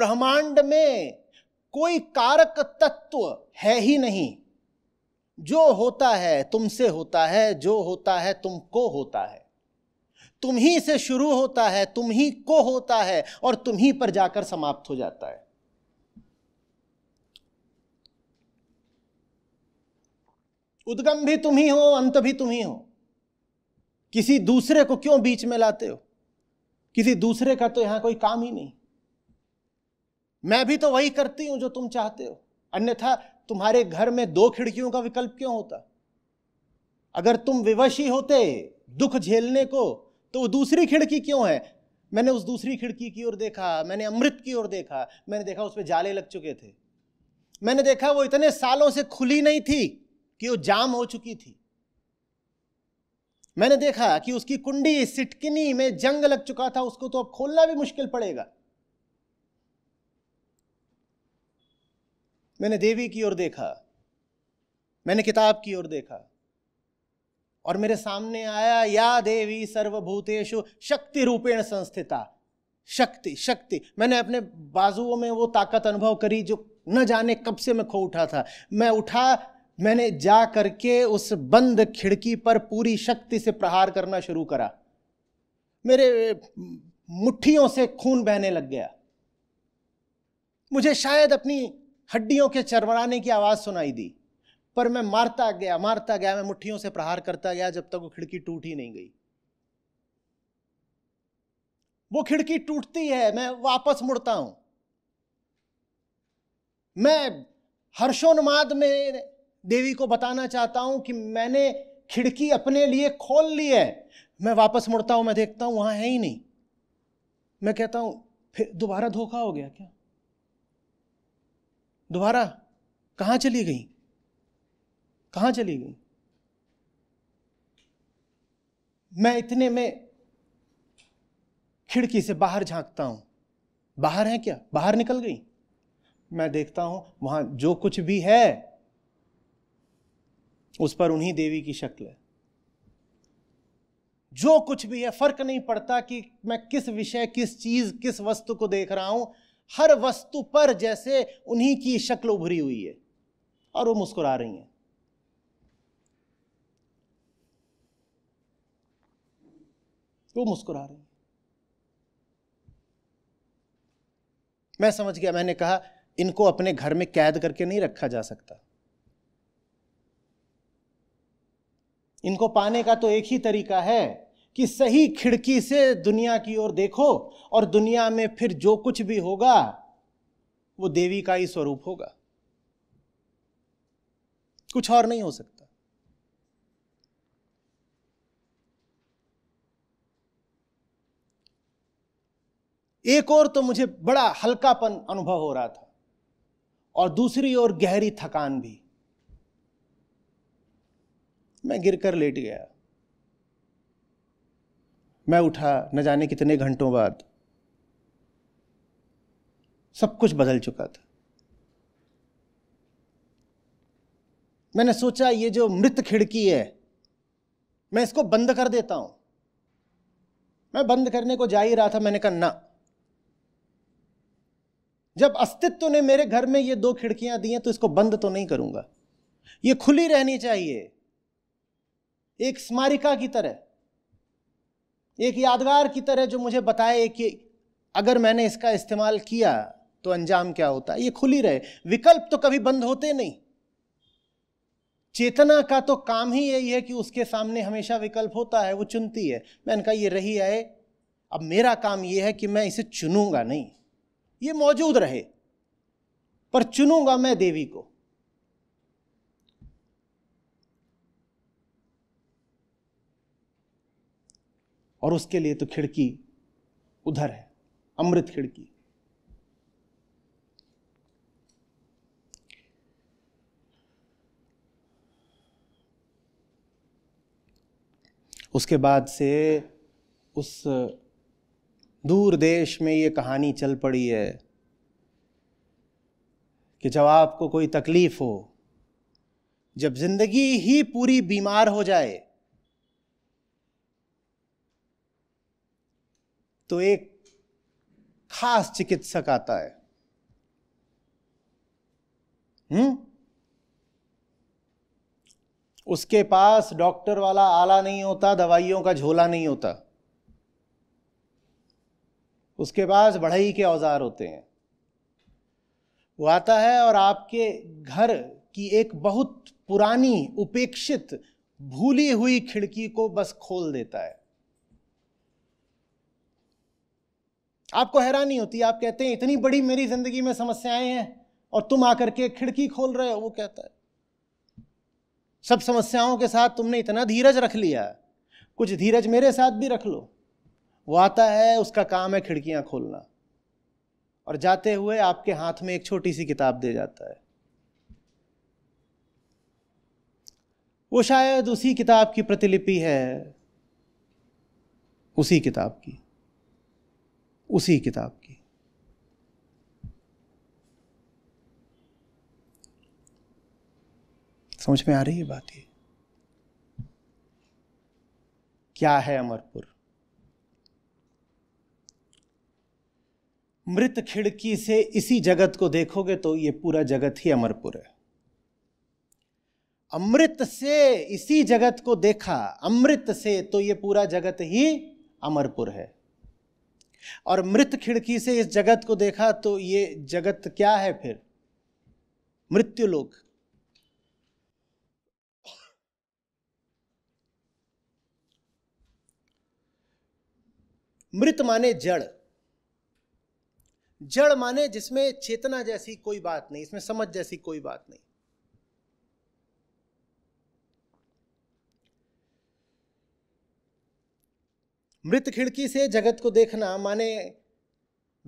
ब्रह्मांड में कोई कारक तत्व है ही नहीं जो होता है तुमसे होता है जो होता है तुमको होता है तुम ही से शुरू होता है तुम ही को होता है और तुम ही पर जाकर समाप्त हो जाता है उद्गम भी तुम ही हो अंत भी तुम ही हो किसी दूसरे को क्यों बीच में लाते हो किसी दूसरे का तो यहां कोई काम ही नहीं मैं भी तो वही करती हूं जो तुम चाहते हो अन्यथा तुम्हारे घर में दो खिड़कियों का विकल्प क्यों होता अगर तुम विवश ही होते दुख झेलने को तो वो दूसरी खिड़की क्यों है मैंने उस दूसरी खिड़की की ओर देखा मैंने अमृत की ओर देखा मैंने देखा उस पर जाले लग चुके थे मैंने देखा वो इतने सालों से खुली नहीं थी कि वो जाम हो चुकी थी मैंने देखा कि उसकी कुंडी सिटकिनी में जंग लग चुका था उसको तो अब खोलना भी मुश्किल पड़ेगा मैंने देवी की ओर देखा मैंने किताब की ओर देखा और मेरे सामने आया या देवी सर्वभूतेशु शक्ति रूपेण संस्थिता शक्ति शक्ति मैंने अपने बाजुओं में वो ताकत अनुभव करी जो न जाने कब से मैं खो उठा था मैं उठा मैंने जा करके उस बंद खिड़की पर पूरी शक्ति से प्रहार करना शुरू करा मेरे मुट्ठियों से खून बहने लग गया मुझे शायद अपनी हड्डियों के चरमराने की आवाज़ सुनाई दी पर मैं मारता गया मारता गया मैं मुट्ठियों से प्रहार करता गया जब तक वो खिड़की टूट ही नहीं गई वो खिड़की टूटती है मैं वापस मुड़ता हूं मैं हर्षोन्माद में देवी को बताना चाहता हूं कि मैंने खिड़की अपने लिए खोल ली है मैं वापस मुड़ता हूं मैं देखता हूं वहां है ही नहीं मैं कहता हूं फिर दोबारा धोखा हो गया क्या दोबारा कहां चली गई कहां चली गई मैं इतने में खिड़की से बाहर झांकता हूं बाहर है क्या बाहर निकल गई मैं देखता हूं वहां जो कुछ भी है उस पर उन्हीं देवी की शक्ल है जो कुछ भी है फर्क नहीं पड़ता कि मैं किस विषय किस चीज किस वस्तु को देख रहा हूं हर वस्तु पर जैसे उन्हीं की शक्ल उभरी हुई है और वो मुस्कुरा रही हैं वो मुस्कुरा रही हैं मैं समझ गया मैंने कहा इनको अपने घर में कैद करके नहीं रखा जा सकता इनको पाने का तो एक ही तरीका है कि सही खिड़की से दुनिया की ओर देखो और दुनिया में फिर जो कुछ भी होगा वो देवी का ही स्वरूप होगा कुछ और नहीं हो सकता एक और तो मुझे बड़ा हल्कापन अनुभव हो रहा था और दूसरी ओर गहरी थकान भी मैं गिर कर लेट गया मैं उठा न जाने कितने घंटों बाद सब कुछ बदल चुका था मैंने सोचा ये जो मृत खिड़की है मैं इसको बंद कर देता हूं मैं बंद करने को जा ही रहा था मैंने कहा ना जब अस्तित्व ने मेरे घर में ये दो खिड़कियां दी हैं तो इसको बंद तो नहीं करूंगा ये खुली रहनी चाहिए एक स्मारिका की तरह एक यादगार की तरह जो मुझे बताए कि अगर मैंने इसका इस्तेमाल किया तो अंजाम क्या होता है ये खुली रहे विकल्प तो कभी बंद होते नहीं चेतना का तो काम ही यही है कि उसके सामने हमेशा विकल्प होता है वो चुनती है मैंने कहा ये रही आए अब मेरा काम ये है कि मैं इसे चुनूंगा नहीं ये मौजूद रहे पर चुनूंगा मैं देवी को और उसके लिए तो खिड़की उधर है अमृत खिड़की उसके बाद से उस दूर देश में ये कहानी चल पड़ी है कि जब आपको कोई तकलीफ़ हो जब ज़िंदगी ही पूरी बीमार हो जाए तो एक खास चिकित्सक आता है हम्म उसके पास डॉक्टर वाला आला नहीं होता दवाइयों का झोला नहीं होता उसके पास बढ़ई के औजार होते हैं वो आता है और आपके घर की एक बहुत पुरानी उपेक्षित भूली हुई खिड़की को बस खोल देता है आपको हैरानी होती है आप कहते हैं इतनी बड़ी मेरी जिंदगी में समस्याएं हैं और तुम आकर के खिड़की खोल रहे हो वो कहता है सब समस्याओं के साथ तुमने इतना धीरज रख लिया कुछ धीरज मेरे साथ भी रख लो वो आता है उसका काम है खिड़कियां खोलना और जाते हुए आपके हाथ में एक छोटी सी किताब दे जाता है वो शायद उसी किताब की प्रतिलिपि है उसी किताब की उसी किताब की समझ में आ रही है बात ये क्या है अमरपुर मृत खिड़की से इसी जगत को देखोगे तो ये पूरा जगत ही अमरपुर है अमृत से इसी जगत को देखा अमृत से तो ये पूरा जगत ही अमरपुर है और मृत खिड़की से इस जगत को देखा तो ये जगत क्या है फिर मृत्यु लोक मृत माने जड़ जड़ माने जिसमें चेतना जैसी कोई बात नहीं इसमें समझ जैसी कोई बात नहीं मृत खिड़की से जगत को देखना माने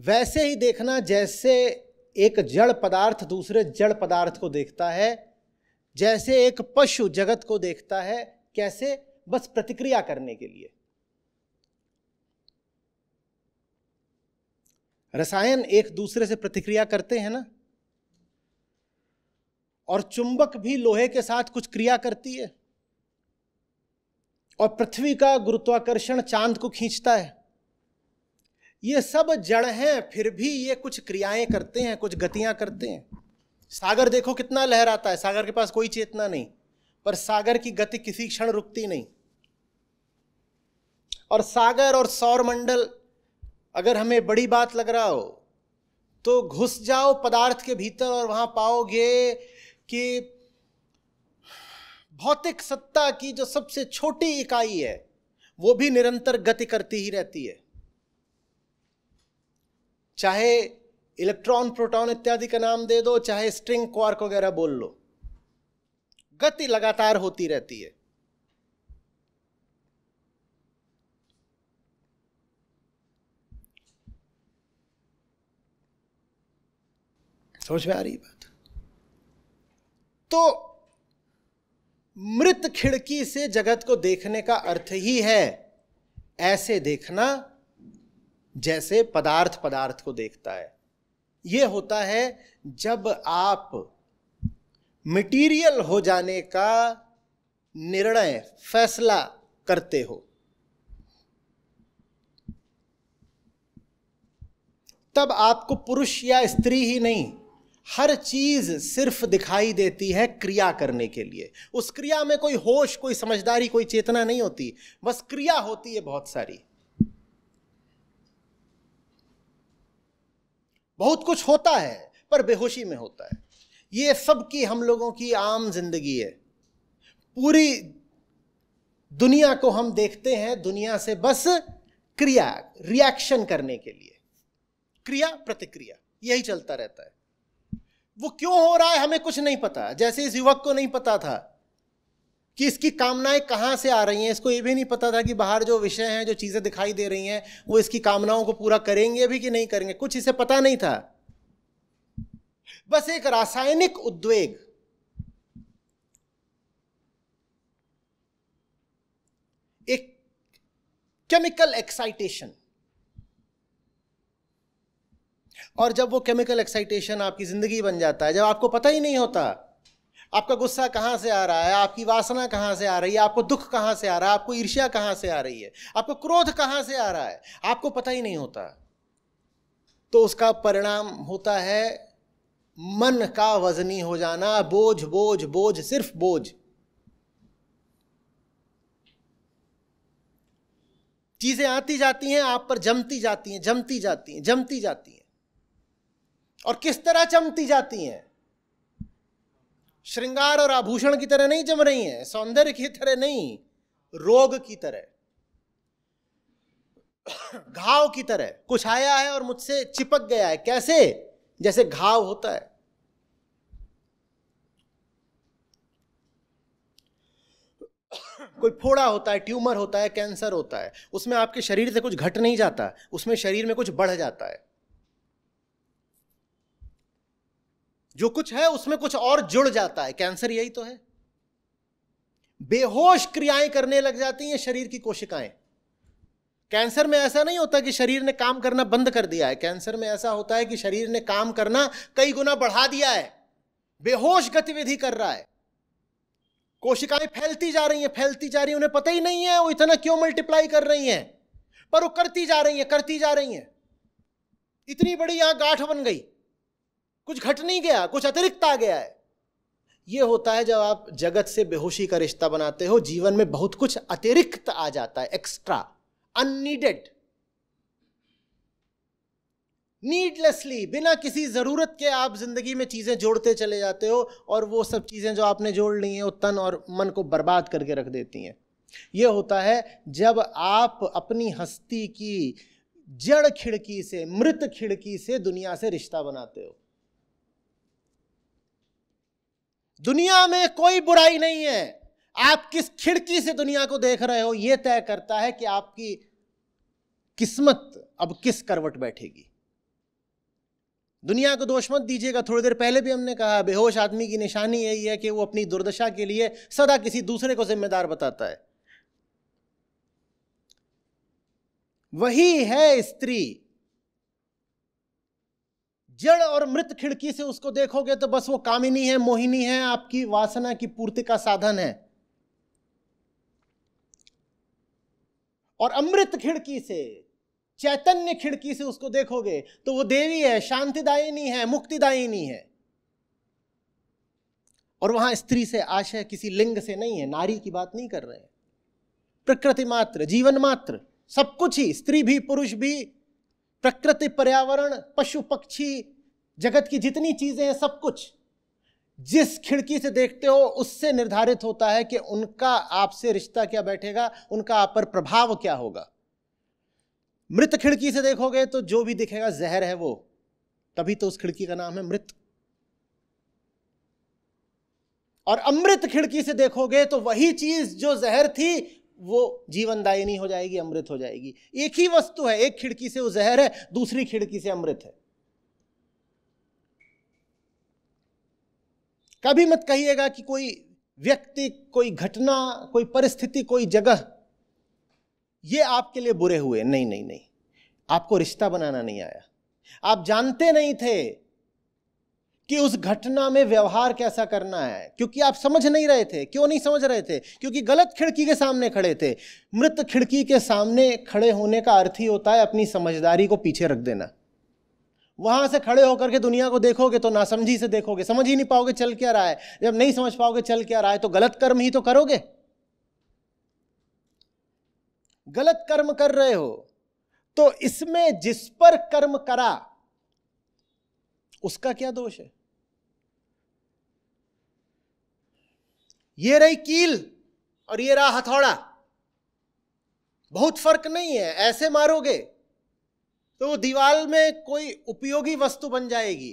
वैसे ही देखना जैसे एक जड़ पदार्थ दूसरे जड़ पदार्थ को देखता है जैसे एक पशु जगत को देखता है कैसे बस प्रतिक्रिया करने के लिए रसायन एक दूसरे से प्रतिक्रिया करते हैं ना और चुंबक भी लोहे के साथ कुछ क्रिया करती है और पृथ्वी का गुरुत्वाकर्षण चांद को खींचता है ये सब जड़ हैं फिर भी ये कुछ क्रियाएं करते हैं कुछ गतियां करते हैं सागर देखो कितना लहराता है सागर के पास कोई चेतना नहीं पर सागर की गति किसी क्षण रुकती नहीं और सागर और सौर मंडल अगर हमें बड़ी बात लग रहा हो तो घुस जाओ पदार्थ के भीतर और वहां पाओगे कि भौतिक सत्ता की जो सबसे छोटी इकाई है वो भी निरंतर गति करती ही रहती है चाहे इलेक्ट्रॉन प्रोटॉन इत्यादि का नाम दे दो चाहे स्ट्रिंग क्वार्क वगैरह बोल लो गति लगातार होती रहती है समझ में आ रही बात तो मृत खिड़की से जगत को देखने का अर्थ ही है ऐसे देखना जैसे पदार्थ पदार्थ को देखता है यह होता है जब आप मटेरियल हो जाने का निर्णय फैसला करते हो तब आपको पुरुष या स्त्री ही नहीं हर चीज सिर्फ दिखाई देती है क्रिया करने के लिए उस क्रिया में कोई होश कोई समझदारी कोई चेतना नहीं होती बस क्रिया होती है बहुत सारी बहुत कुछ होता है पर बेहोशी में होता है ये सब की हम लोगों की आम जिंदगी है पूरी दुनिया को हम देखते हैं दुनिया से बस क्रिया रिएक्शन करने के लिए क्रिया प्रतिक्रिया यही चलता रहता है वो क्यों हो रहा है हमें कुछ नहीं पता जैसे इस युवक को नहीं पता था कि इसकी कामनाएं कहाँ से आ रही हैं इसको ये भी नहीं पता था कि बाहर जो विषय हैं जो चीज़ें दिखाई दे रही हैं वो इसकी कामनाओं को पूरा करेंगे भी कि नहीं करेंगे कुछ इसे पता नहीं था बस एक रासायनिक उद्वेग एक केमिकल एक्साइटेशन और जब वो केमिकल एक्साइटेशन आपकी ज़िंदगी बन जाता है जब आपको पता ही नहीं होता आपका गुस्सा कहाँ से आ रहा है आपकी वासना कहाँ से आ रही है आपको दुख कहाँ से आ रहा है आपको ईर्ष्या कहाँ से आ रही है आपको क्रोध कहाँ से आ रहा है आपको पता ही नहीं होता तो उसका परिणाम होता है मन का वजनी हो जाना बोझ बोझ बोझ सिर्फ बोझ चीजें आती जाती हैं आप पर जमती जाती हैं जमती जाती हैं जमती जाती हैं और किस तरह चमती जाती हैं श्रृंगार और आभूषण की तरह नहीं जम रही हैं सौंदर्य की तरह नहीं रोग की तरह घाव की तरह कुछ आया है और मुझसे चिपक गया है कैसे जैसे घाव होता है कोई फोड़ा होता है ट्यूमर होता है कैंसर होता है उसमें आपके शरीर से कुछ घट नहीं जाता उसमें शरीर में कुछ बढ़ जाता है जो कुछ है उसमें कुछ और जुड़ जाता है कैंसर यही तो है बेहोश क्रियाएं करने लग जाती हैं शरीर की कोशिकाएं कैंसर में ऐसा नहीं होता कि शरीर ने काम करना बंद कर दिया है कैंसर में ऐसा होता है कि शरीर ने काम करना कई गुना बढ़ा दिया है बेहोश गतिविधि कर रहा है कोशिकाएं फैलती जा रही हैं फैलती जा रही हैं उन्हें पता ही नहीं है वो इतना क्यों मल्टीप्लाई कर रही हैं पर वो करती जा रही हैं करती जा रही हैं इतनी बड़ी यहां गांठ बन गई कुछ घट नहीं गया कुछ अतिरिक्त आ गया है ये होता है जब आप जगत से बेहोशी का रिश्ता बनाते हो जीवन में बहुत कुछ अतिरिक्त आ जाता है एक्स्ट्रा अननीडेड नीडलेसली बिना किसी ज़रूरत के आप ज़िंदगी में चीज़ें जोड़ते चले जाते हो और वो सब चीज़ें जो आपने जोड़ ली हैं वो तन और मन को बर्बाद करके रख देती हैं ये होता है जब आप अपनी हस्ती की जड़ खिड़की से मृत खिड़की से दुनिया से रिश्ता बनाते हो दुनिया में कोई बुराई नहीं है आप किस खिड़की से दुनिया को देख रहे हो यह तय करता है कि आपकी किस्मत अब किस करवट बैठेगी दुनिया को दोष मत दीजिएगा थोड़ी देर पहले भी हमने कहा बेहोश आदमी की निशानी यही है कि वो अपनी दुर्दशा के लिए सदा किसी दूसरे को जिम्मेदार बताता है वही है स्त्री जड़ और मृत खिड़की से उसको देखोगे तो बस वो कामिनी है मोहिनी है आपकी वासना की पूर्ति का साधन है और अमृत खिड़की से चैतन्य खिड़की से उसको देखोगे तो वो देवी है शांतिदायिनी है मुक्तिदायिनी है और वहां स्त्री से आशय किसी लिंग से नहीं है नारी की बात नहीं कर रहे प्रकृति मात्र जीवन मात्र सब कुछ ही स्त्री भी पुरुष भी प्रकृति पर्यावरण पशु पक्षी जगत की जितनी चीजें हैं सब कुछ जिस खिड़की से देखते हो उससे निर्धारित होता है कि उनका आपसे रिश्ता क्या बैठेगा उनका आप पर प्रभाव क्या होगा मृत खिड़की से देखोगे तो जो भी दिखेगा जहर है वो तभी तो उस खिड़की का नाम है मृत और अमृत खिड़की से देखोगे तो वही चीज जो जहर थी वो जीवनदायिनी हो जाएगी अमृत हो जाएगी एक ही वस्तु है एक खिड़की से वो जहर है दूसरी खिड़की से अमृत है कभी मत कहिएगा कि कोई व्यक्ति कोई घटना कोई परिस्थिति कोई जगह ये आपके लिए बुरे हुए नहीं नहीं नहीं आपको रिश्ता बनाना नहीं आया आप जानते नहीं थे कि उस घटना में व्यवहार कैसा करना है क्योंकि आप समझ नहीं रहे थे क्यों नहीं समझ रहे थे क्योंकि गलत खिड़की के सामने खड़े थे मृत खिड़की के सामने खड़े होने का अर्थ ही होता है अपनी समझदारी को पीछे रख देना वहां से खड़े होकर के दुनिया को देखोगे तो नासमझी से देखोगे समझ ही नहीं पाओगे चल क्या रहा है जब नहीं समझ पाओगे चल क्या रहा है तो गलत कर्म ही तो करोगे गलत कर्म कर रहे हो तो इसमें जिस पर कर्म करा उसका क्या दोष है ये रही कील और ये रहा हथौड़ा बहुत फर्क नहीं है ऐसे मारोगे तो वो दीवार में कोई उपयोगी वस्तु बन जाएगी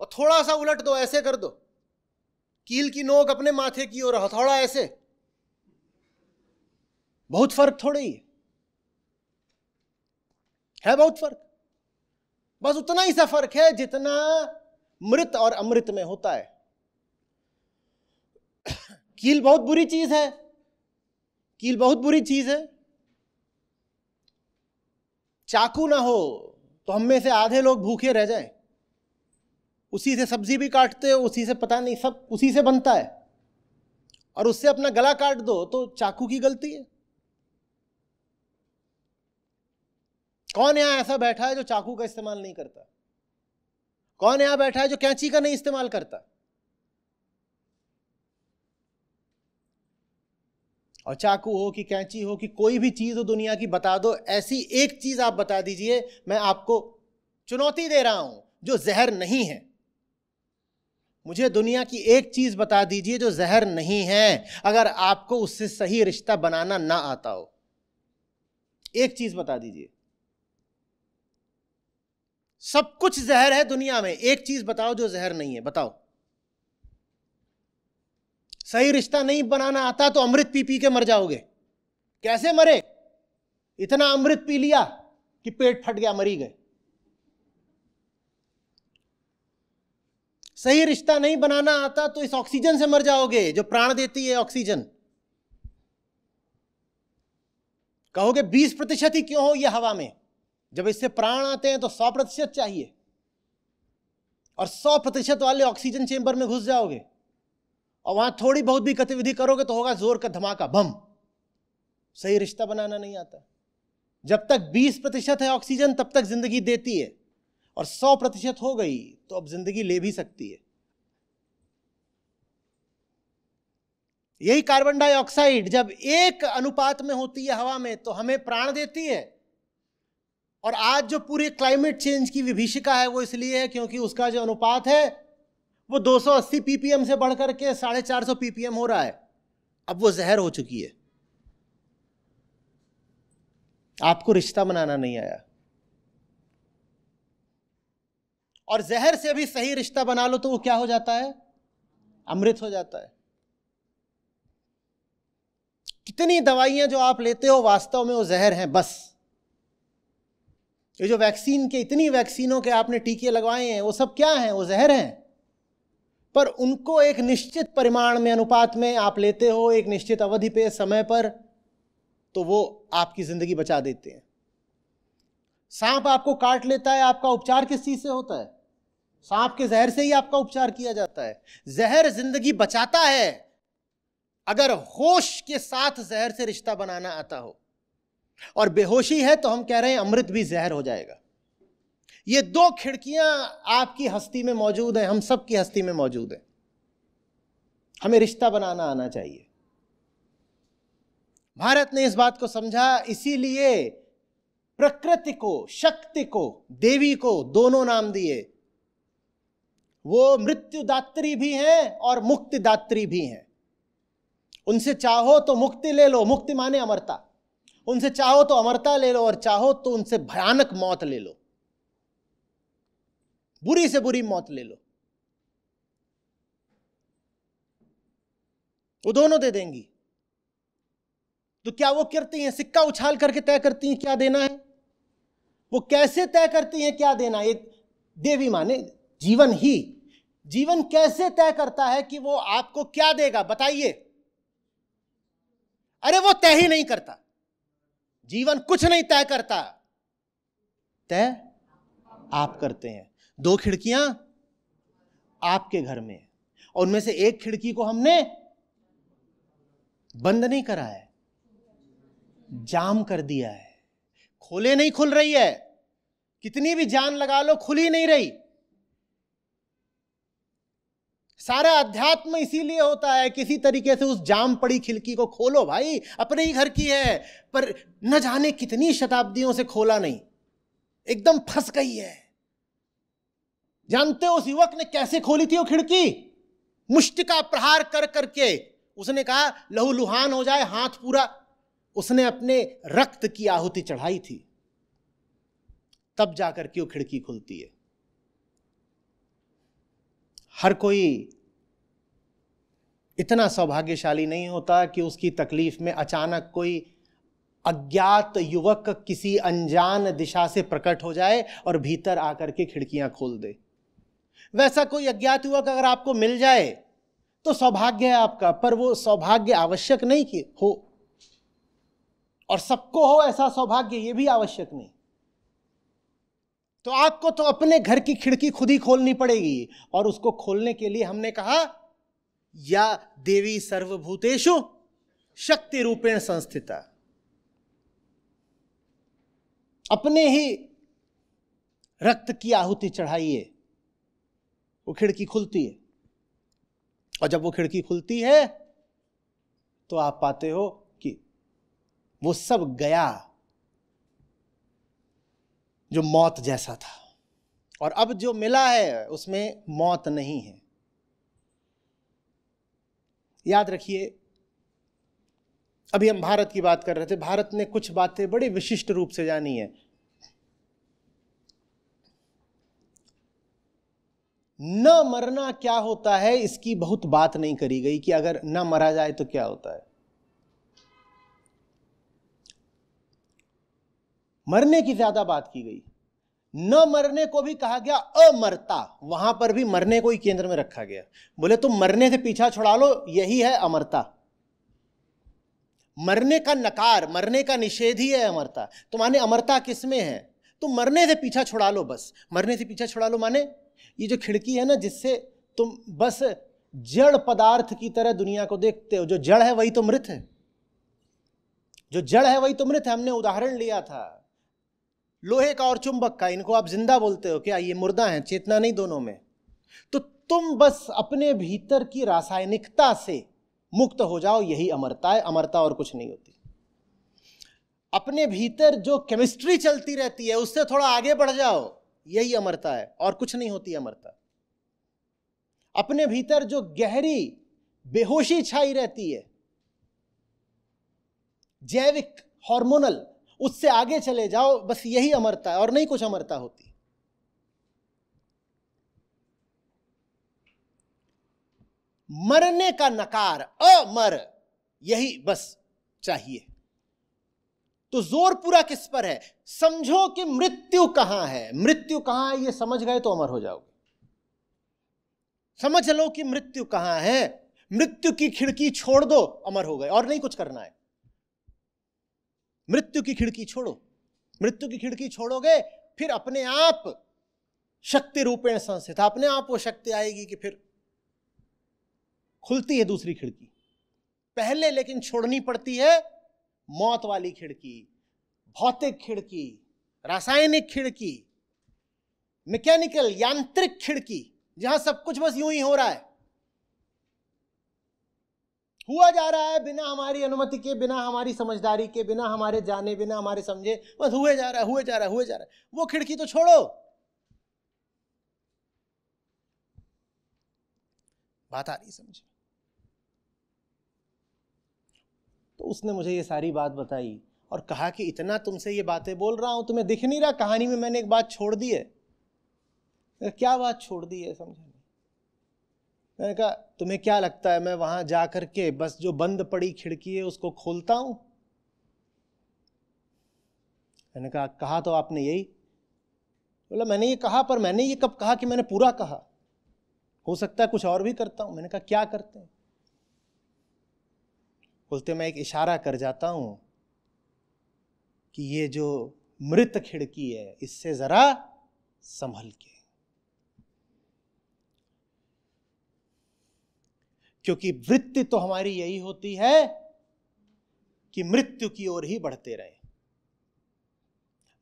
और थोड़ा सा उलट दो ऐसे कर दो कील की नोक अपने माथे की और हथौड़ा ऐसे बहुत फर्क थोड़ा ही है है बहुत फर्क बस उतना ही सा फर्क है जितना मृत और अमृत में होता है कील बहुत बुरी चीज है कील बहुत बुरी चीज है चाकू ना हो तो हम में से आधे लोग भूखे रह जाए उसी से सब्जी भी काटते हो उसी से पता नहीं सब उसी से बनता है और उससे अपना गला काट दो तो चाकू की गलती है कौन यहां ऐसा बैठा है जो चाकू का इस्तेमाल नहीं करता कौन यहां बैठा है जो कैंची का नहीं इस्तेमाल करता और चाकू हो कि कैंची हो कि कोई भी चीज़ हो दुनिया की बता दो ऐसी एक चीज़ आप बता दीजिए मैं आपको चुनौती दे रहा हूं जो जहर नहीं है मुझे दुनिया की एक चीज़ बता दीजिए जो जहर नहीं है अगर आपको उससे सही रिश्ता बनाना ना आता हो एक चीज़ बता दीजिए सब कुछ जहर है दुनिया में एक चीज़ बताओ जो जहर नहीं है बताओ सही रिश्ता नहीं बनाना आता तो अमृत पी पी के मर जाओगे कैसे मरे इतना अमृत पी लिया कि पेट फट गया मरी गए सही रिश्ता नहीं बनाना आता तो इस ऑक्सीजन से मर जाओगे जो प्राण देती है ऑक्सीजन कहोगे 20 प्रतिशत ही क्यों हो ये हवा में जब इससे प्राण आते हैं तो 100 प्रतिशत चाहिए और 100 प्रतिशत वाले ऑक्सीजन चेंबर में घुस जाओगे और वहां थोड़ी बहुत भी गतिविधि करोगे तो होगा जोर का धमाका भम सही रिश्ता बनाना नहीं आता जब तक 20 प्रतिशत है ऑक्सीजन तब तक जिंदगी देती है और 100 प्रतिशत हो गई तो अब जिंदगी ले भी सकती है यही कार्बन डाइऑक्साइड जब एक अनुपात में होती है हवा में तो हमें प्राण देती है और आज जो पूरे क्लाइमेट चेंज की विभीषिका है वो इसलिए है क्योंकि उसका जो अनुपात है वो 280 पीपीएम से बढ़कर के साढ़े चार सौ पीपीएम हो रहा है अब वो जहर हो चुकी है आपको रिश्ता बनाना नहीं आया और जहर से भी सही रिश्ता बना लो तो वो क्या हो जाता है अमृत हो जाता है कितनी दवाइयां जो आप लेते हो वास्तव में वो जहर हैं बस ये जो वैक्सीन के इतनी वैक्सीनों के आपने टीके लगवाए हैं वो सब क्या हैं वो जहर हैं पर उनको एक निश्चित परिमाण में अनुपात में आप लेते हो एक निश्चित अवधि पे समय पर तो वो आपकी जिंदगी बचा देते हैं सांप आपको काट लेता है आपका उपचार किस चीज से होता है सांप के जहर से ही आपका उपचार किया जाता है जहर जिंदगी बचाता है अगर होश के साथ जहर से रिश्ता बनाना आता हो और बेहोशी है तो हम कह रहे हैं अमृत भी जहर हो जाएगा ये दो खिड़कियां आपकी हस्ती में मौजूद हैं हम सब की हस्ती में मौजूद है हमें रिश्ता बनाना आना चाहिए भारत ने इस बात को समझा इसीलिए प्रकृति को शक्ति को देवी को दोनों नाम दिए वो मृत्युदात्री भी हैं और मुक्तिदात्री भी हैं उनसे चाहो तो मुक्ति ले लो मुक्ति माने अमरता उनसे चाहो तो अमरता ले लो और चाहो तो उनसे भयानक मौत ले लो बुरी से बुरी मौत ले लो वो दोनों दे देंगी तो क्या वो करती हैं सिक्का उछाल करके तय करती हैं क्या देना है वो कैसे तय करती हैं क्या देना है देवी माने जीवन ही जीवन कैसे तय करता है कि वो आपको क्या देगा बताइए अरे वो तय ही नहीं करता जीवन कुछ नहीं तय करता तय आप करते हैं दो खिड़कियां आपके घर में और उनमें से एक खिड़की को हमने बंद नहीं करा है जाम कर दिया है खोले नहीं खुल रही है कितनी भी जान लगा लो खुली नहीं रही सारा अध्यात्म इसीलिए होता है किसी तरीके से उस जाम पड़ी खिड़की को खोलो भाई अपने ही घर की है पर न जाने कितनी शताब्दियों से खोला नहीं एकदम फंस गई है जानते हो उस युवक ने कैसे खोली थी वो खिड़की मुष्टि का प्रहार कर करके उसने कहा लहू लुहान हो जाए हाथ पूरा उसने अपने रक्त की आहुति चढ़ाई थी तब जाकर के वो खिड़की खुलती है हर कोई इतना सौभाग्यशाली नहीं होता कि उसकी तकलीफ में अचानक कोई अज्ञात युवक किसी अनजान दिशा से प्रकट हो जाए और भीतर आकर के खिड़कियां खोल दे वैसा कोई अज्ञात युवक अगर आपको मिल जाए तो सौभाग्य है आपका पर वो सौभाग्य आवश्यक नहीं कि हो और सबको हो ऐसा सौभाग्य ये भी आवश्यक नहीं तो आपको तो अपने घर की खिड़की खुद ही खोलनी पड़ेगी और उसको खोलने के लिए हमने कहा या देवी सर्वभूतेशु शक्ति रूपेण संस्थिता अपने ही रक्त की आहुति चढ़ाइए वो खिड़की खुलती है और जब वो खिड़की खुलती है तो आप पाते हो कि वो सब गया जो मौत जैसा था और अब जो मिला है उसमें मौत नहीं है याद रखिए अभी हम भारत की बात कर रहे थे भारत ने कुछ बातें बड़ी विशिष्ट रूप से जानी है न मरना क्या होता है इसकी बहुत बात नहीं करी गई कि अगर न मरा जाए तो क्या होता है मरने की ज्यादा बात की गई न मरने को भी कहा गया अमरता वहां पर भी मरने को ही केंद्र में रखा गया बोले तुम तो मरने से पीछा छुड़ा लो यही है अमरता मरने का नकार मरने का निषेध ही है अमरता तो माने अमरता किस में है तुम तो मरने से पीछा छुड़ा लो बस मरने से पीछा छुड़ा लो माने ये जो खिड़की है ना जिससे तुम बस जड़ पदार्थ की तरह दुनिया को देखते हो जो जड़ है वही तो मृत है जो जड़ है वही तो मृत है हमने उदाहरण लिया था लोहे का और चुंबक का इनको आप जिंदा बोलते हो क्या ये मुर्दा है चेतना नहीं दोनों में तो तुम बस अपने भीतर की रासायनिकता से मुक्त हो जाओ यही अमरता है अमरता और कुछ नहीं होती अपने भीतर जो केमिस्ट्री चलती रहती है उससे थोड़ा आगे बढ़ जाओ यही अमरता है और कुछ नहीं होती अमरता अपने भीतर जो गहरी बेहोशी छाई रहती है जैविक हार्मोनल उससे आगे चले जाओ बस यही अमरता है और नहीं कुछ अमरता होती मरने का नकार अमर यही बस चाहिए तो जोर पूरा किस पर है समझो कि मृत्यु कहां है मृत्यु कहां है ये समझ गए तो अमर हो जाओगे समझ लो कि मृत्यु कहां है मृत्यु की खिड़की छोड़ दो अमर हो गए और नहीं कुछ करना है मृत्यु की खिड़की छोड़ो मृत्यु की खिड़की छोड़ोगे फिर अपने आप शक्ति रूपेण संस्थित अपने आप वो शक्ति आएगी कि फिर खुलती है दूसरी खिड़की पहले लेकिन छोड़नी पड़ती है मौत वाली खिड़की भौतिक खिड़की रासायनिक खिड़की मैकेनिकल यांत्रिक खिड़की जहां सब कुछ बस यूं ही हो रहा है हुआ जा रहा है बिना हमारी अनुमति के बिना हमारी समझदारी के बिना हमारे जाने बिना हमारे समझे बस हुए जा रहा है हुए जा रहा है हुए जा रहा है वो खिड़की तो छोड़ो बात आ रही समझ उसने मुझे ये सारी बात बताई और कहा कि इतना तुमसे ये बातें बोल रहा हूँ तुम्हें दिख नहीं रहा कहानी में मैंने एक बात छोड़ दी है क्या बात छोड़ दी है समझा मैंने कहा तुम्हें क्या लगता है मैं वहां जा करके के बस जो बंद पड़ी खिड़की है उसको खोलता हूं मैंने कहा कहा तो आपने यही बोला मैंने ये कहा पर मैंने ये कब कहा कि मैंने पूरा कहा हो सकता है कुछ और भी करता हूं मैंने कहा क्या करते हैं बोलते मैं एक इशारा कर जाता हूं कि ये जो मृत खिड़की है इससे ज़रा संभल के क्योंकि वृत्ति तो हमारी यही होती है कि मृत्यु की ओर ही बढ़ते रहे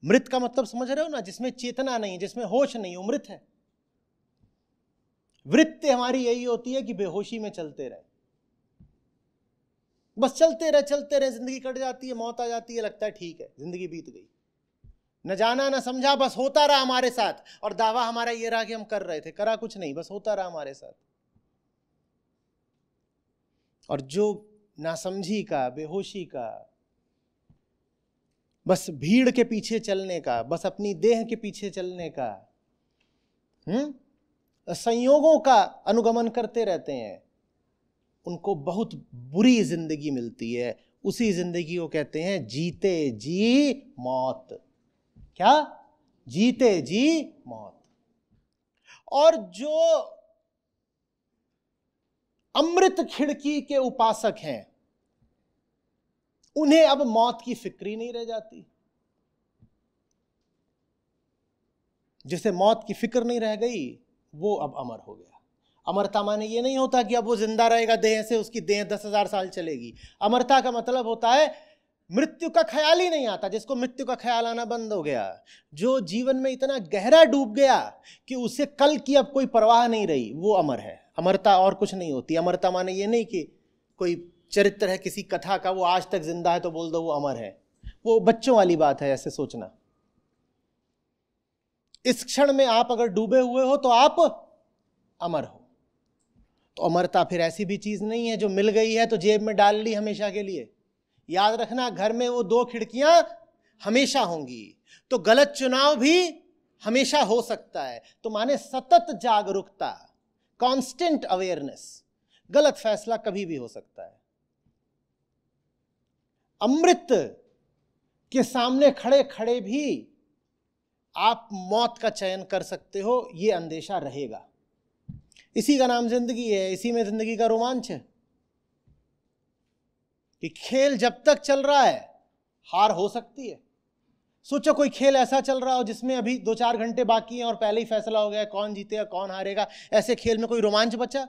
मृत का मतलब समझ रहे हो ना जिसमें चेतना नहीं जिसमें होश नहीं हो मृत है वृत्ति हमारी यही होती है कि बेहोशी में चलते रहे बस चलते रहे चलते रहे जिंदगी कट जाती है मौत आ जाती है लगता है ठीक है जिंदगी बीत गई न जाना न समझा बस होता रहा हमारे साथ और दावा हमारा ये रहा कि हम कर रहे थे करा कुछ नहीं बस होता रहा हमारे साथ और जो नासमझी का बेहोशी का बस भीड़ के पीछे चलने का बस अपनी देह के पीछे चलने का हम्म संयोगों का अनुगमन करते रहते हैं उनको बहुत बुरी ज़िंदगी मिलती है उसी ज़िंदगी को कहते हैं जीते जी मौत क्या जीते जी मौत और जो अमृत खिड़की के उपासक हैं उन्हें अब मौत की फिक्री नहीं रह जाती जिसे मौत की फिक्र नहीं रह गई वो अब अमर हो गया अमरता माने ये नहीं होता कि अब वो जिंदा रहेगा देह से उसकी देह दस हजार साल चलेगी अमरता का मतलब होता है मृत्यु का ख्याल ही नहीं आता जिसको मृत्यु का ख्याल आना बंद हो गया जो जीवन में इतना गहरा डूब गया कि उसे कल की अब कोई परवाह नहीं रही वो अमर है अमरता और कुछ नहीं होती अमरता माने ये नहीं कि कोई चरित्र है किसी कथा का वो आज तक जिंदा है तो बोल दो वो अमर है वो बच्चों वाली बात है ऐसे सोचना इस क्षण में आप अगर डूबे हुए हो तो आप अमर हो तो अमरता फिर ऐसी भी चीज़ नहीं है जो मिल गई है तो जेब में डाल ली हमेशा के लिए याद रखना घर में वो दो खिड़कियां हमेशा होंगी तो गलत चुनाव भी हमेशा हो सकता है तो माने सतत जागरूकता कॉन्स्टेंट अवेयरनेस गलत फैसला कभी भी हो सकता है अमृत के सामने खड़े खड़े भी आप मौत का चयन कर सकते हो यह अंदेशा रहेगा इसी का नाम जिंदगी है इसी में जिंदगी का रोमांच है कि खेल जब तक चल रहा है हार हो सकती है सोचो कोई खेल ऐसा चल रहा हो जिसमें अभी दो चार घंटे बाकी हैं और पहले ही फैसला हो गया कौन जीतेगा कौन हारेगा ऐसे खेल में कोई रोमांच बचा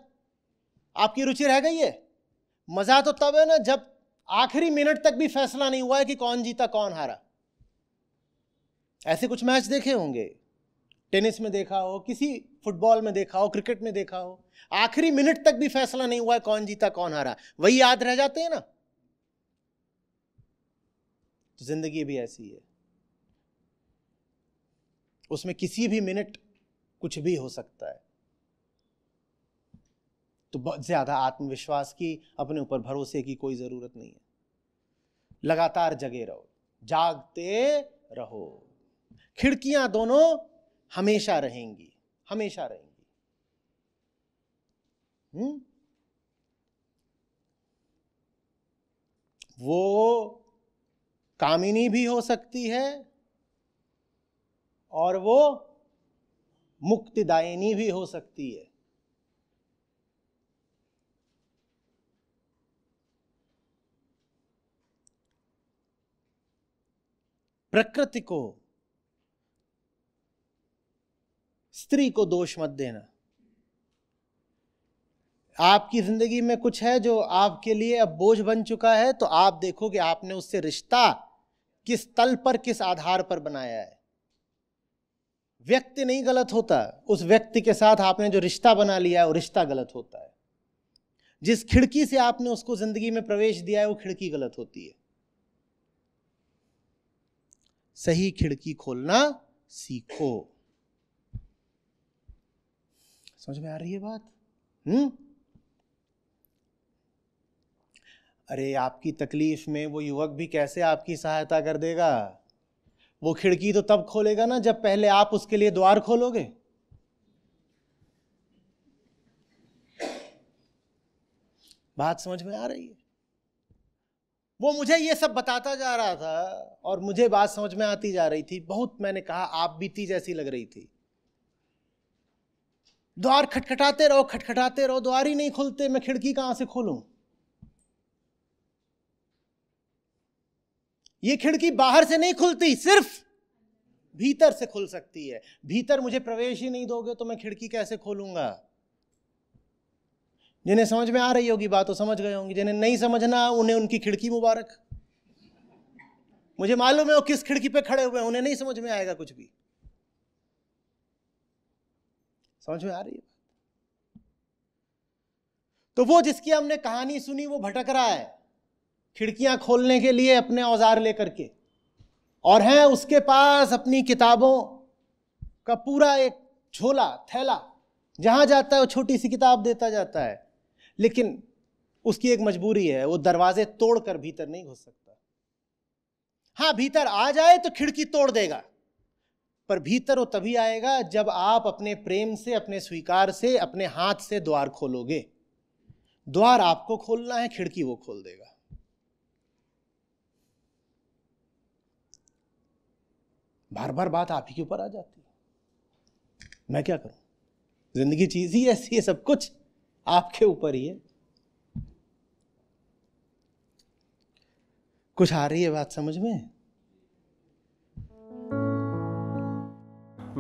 आपकी रुचि रह गई है मज़ा तो तब है ना जब आखिरी मिनट तक भी फैसला नहीं हुआ है कि कौन जीता कौन हारा ऐसे कुछ मैच देखे होंगे टेनिस में देखा हो किसी फुटबॉल में देखा हो क्रिकेट में देखा हो आखिरी मिनट तक भी फैसला नहीं हुआ है कौन जीता कौन हारा वही याद रह जाते हैं ना तो जिंदगी भी ऐसी है उसमें किसी भी मिनट कुछ भी हो सकता है तो बहुत ज्यादा आत्मविश्वास की अपने ऊपर भरोसे की कोई जरूरत नहीं है लगातार जगे रहो जागते रहो खिड़कियां दोनों हमेशा रहेंगी हमेशा रहेंगी हुँ? हम्म? वो कामिनी भी हो सकती है और वो मुक्तिदायिनी भी हो सकती है प्रकृति को स्त्री को दोष मत देना आपकी ज़िंदगी में कुछ है जो आपके लिए अब बोझ बन चुका है तो आप देखो कि आपने उससे रिश्ता किस तल पर किस आधार पर बनाया है व्यक्ति नहीं गलत होता उस व्यक्ति के साथ आपने जो रिश्ता बना लिया है वो रिश्ता गलत होता है जिस खिड़की से आपने उसको ज़िंदगी में प्रवेश दिया है वो खिड़की गलत होती है सही खिड़की खोलना सीखो समझ में आ रही है बात हम्म अरे आपकी तकलीफ में वो युवक भी कैसे आपकी सहायता कर देगा वो खिड़की तो तब खोलेगा ना जब पहले आप उसके लिए द्वार खोलोगे बात समझ में आ रही है वो मुझे ये सब बताता जा रहा था और मुझे बात समझ में आती जा रही थी बहुत मैंने कहा आप बीती जैसी लग रही थी द्वार खटखटाते रहो खटखटाते रहो द्वार ही नहीं खुलते मैं खिड़की कहां से खोलूं ये खिड़की बाहर से नहीं खुलती सिर्फ भीतर से खुल सकती है भीतर मुझे प्रवेश ही नहीं दोगे तो मैं खिड़की कैसे खोलूंगा जिन्हें समझ में आ रही होगी बात तो समझ गए होंगे जिन्हें नहीं समझना उन्हें उनकी खिड़की मुबारक मुझे मालूम है वो किस खिड़की पे खड़े हुए हैं उन्हें नहीं समझ में आएगा कुछ भी समझ में आ रही है तो वो जिसकी हमने कहानी सुनी वो भटक रहा है खिड़कियां खोलने के लिए अपने औजार लेकर के और हैं उसके पास अपनी किताबों का पूरा एक झोला थैला जहां जाता है वो छोटी सी किताब देता जाता है लेकिन उसकी एक मजबूरी है वो दरवाजे तोड़कर भीतर नहीं घुस सकता हाँ भीतर आ जाए तो खिड़की तोड़ देगा पर भीतर वो तभी आएगा जब आप अपने प्रेम से अपने स्वीकार से अपने हाथ से द्वार खोलोगे द्वार आपको खोलना है खिड़की वो खोल देगा बार बार बात आप ही के ऊपर आ जाती है मैं क्या करूं जिंदगी चीज ही ऐसी है सब कुछ आपके ऊपर ही है कुछ आ रही है बात समझ में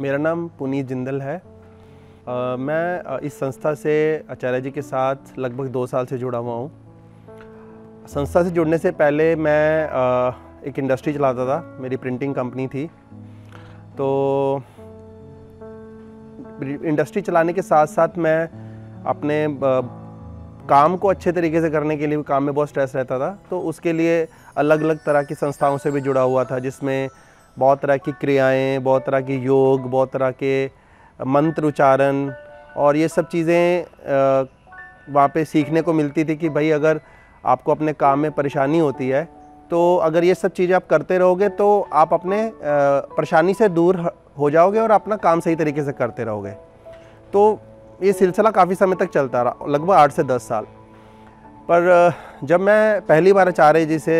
मेरा नाम पुनीत जिंदल है आ, मैं इस संस्था से आचार्य जी के साथ लगभग दो साल से जुड़ा हुआ हूँ संस्था से जुड़ने से पहले मैं आ, एक इंडस्ट्री चलाता था मेरी प्रिंटिंग कंपनी थी तो इंडस्ट्री चलाने के साथ साथ मैं अपने आ, काम को अच्छे तरीके से करने के लिए काम में बहुत स्ट्रेस रहता था तो उसके लिए अलग अलग तरह की संस्थाओं से भी जुड़ा हुआ था जिसमें बहुत तरह की क्रियाएं, बहुत तरह के योग बहुत तरह के मंत्र उच्चारण और ये सब चीज़ें वहाँ पे सीखने को मिलती थी कि भाई अगर आपको अपने काम में परेशानी होती है तो अगर ये सब चीज़ें आप करते रहोगे तो आप अपने परेशानी से दूर हो जाओगे और अपना काम सही तरीके से करते रहोगे तो ये सिलसिला काफ़ी समय तक चलता रहा लगभग आठ से दस साल पर जब मैं पहली बार आचार्य जी से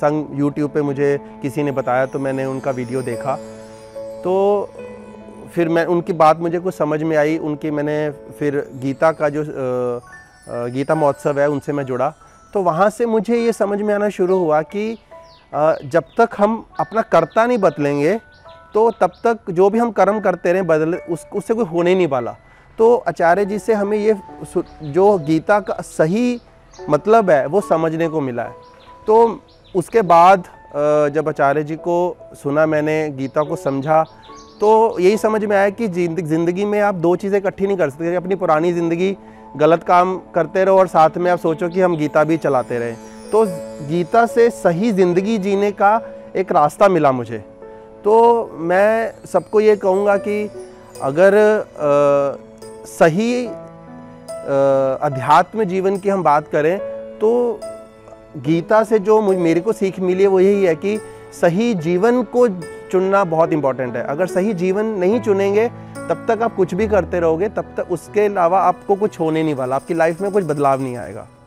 संग यूट्यूब पे मुझे किसी ने बताया तो मैंने उनका वीडियो देखा तो फिर मैं उनकी बात मुझे कुछ समझ में आई उनकी मैंने फिर गीता का जो गीता महोत्सव है उनसे मैं जुड़ा तो वहाँ से मुझे ये समझ में आना शुरू हुआ कि जब तक हम अपना कर्ता नहीं बदलेंगे तो तब तक जो भी हम कर्म करते रहें बदल उस उससे कोई होने नहीं वाला तो आचार्य जी से हमें ये जो गीता का सही मतलब है वो समझने को मिला है तो उसके बाद जब आचार्य जी को सुना मैंने गीता को समझा तो यही समझ में आया कि ज़िंदगी में आप दो चीज़ें इकट्ठी नहीं कर सकते अपनी पुरानी ज़िंदगी गलत काम करते रहो और साथ में आप सोचो कि हम गीता भी चलाते रहे तो गीता से सही ज़िंदगी जीने का एक रास्ता मिला मुझे तो मैं सबको ये कहूँगा कि अगर आ, सही अध्यात्म जीवन की हम बात करें तो गीता से जो मेरे को सीख मिली है वो यही है कि सही जीवन को चुनना बहुत इंपॉर्टेंट है अगर सही जीवन नहीं चुनेंगे तब तक आप कुछ भी करते रहोगे तब तक उसके अलावा आपको कुछ होने नहीं वाला आपकी लाइफ में कुछ बदलाव नहीं आएगा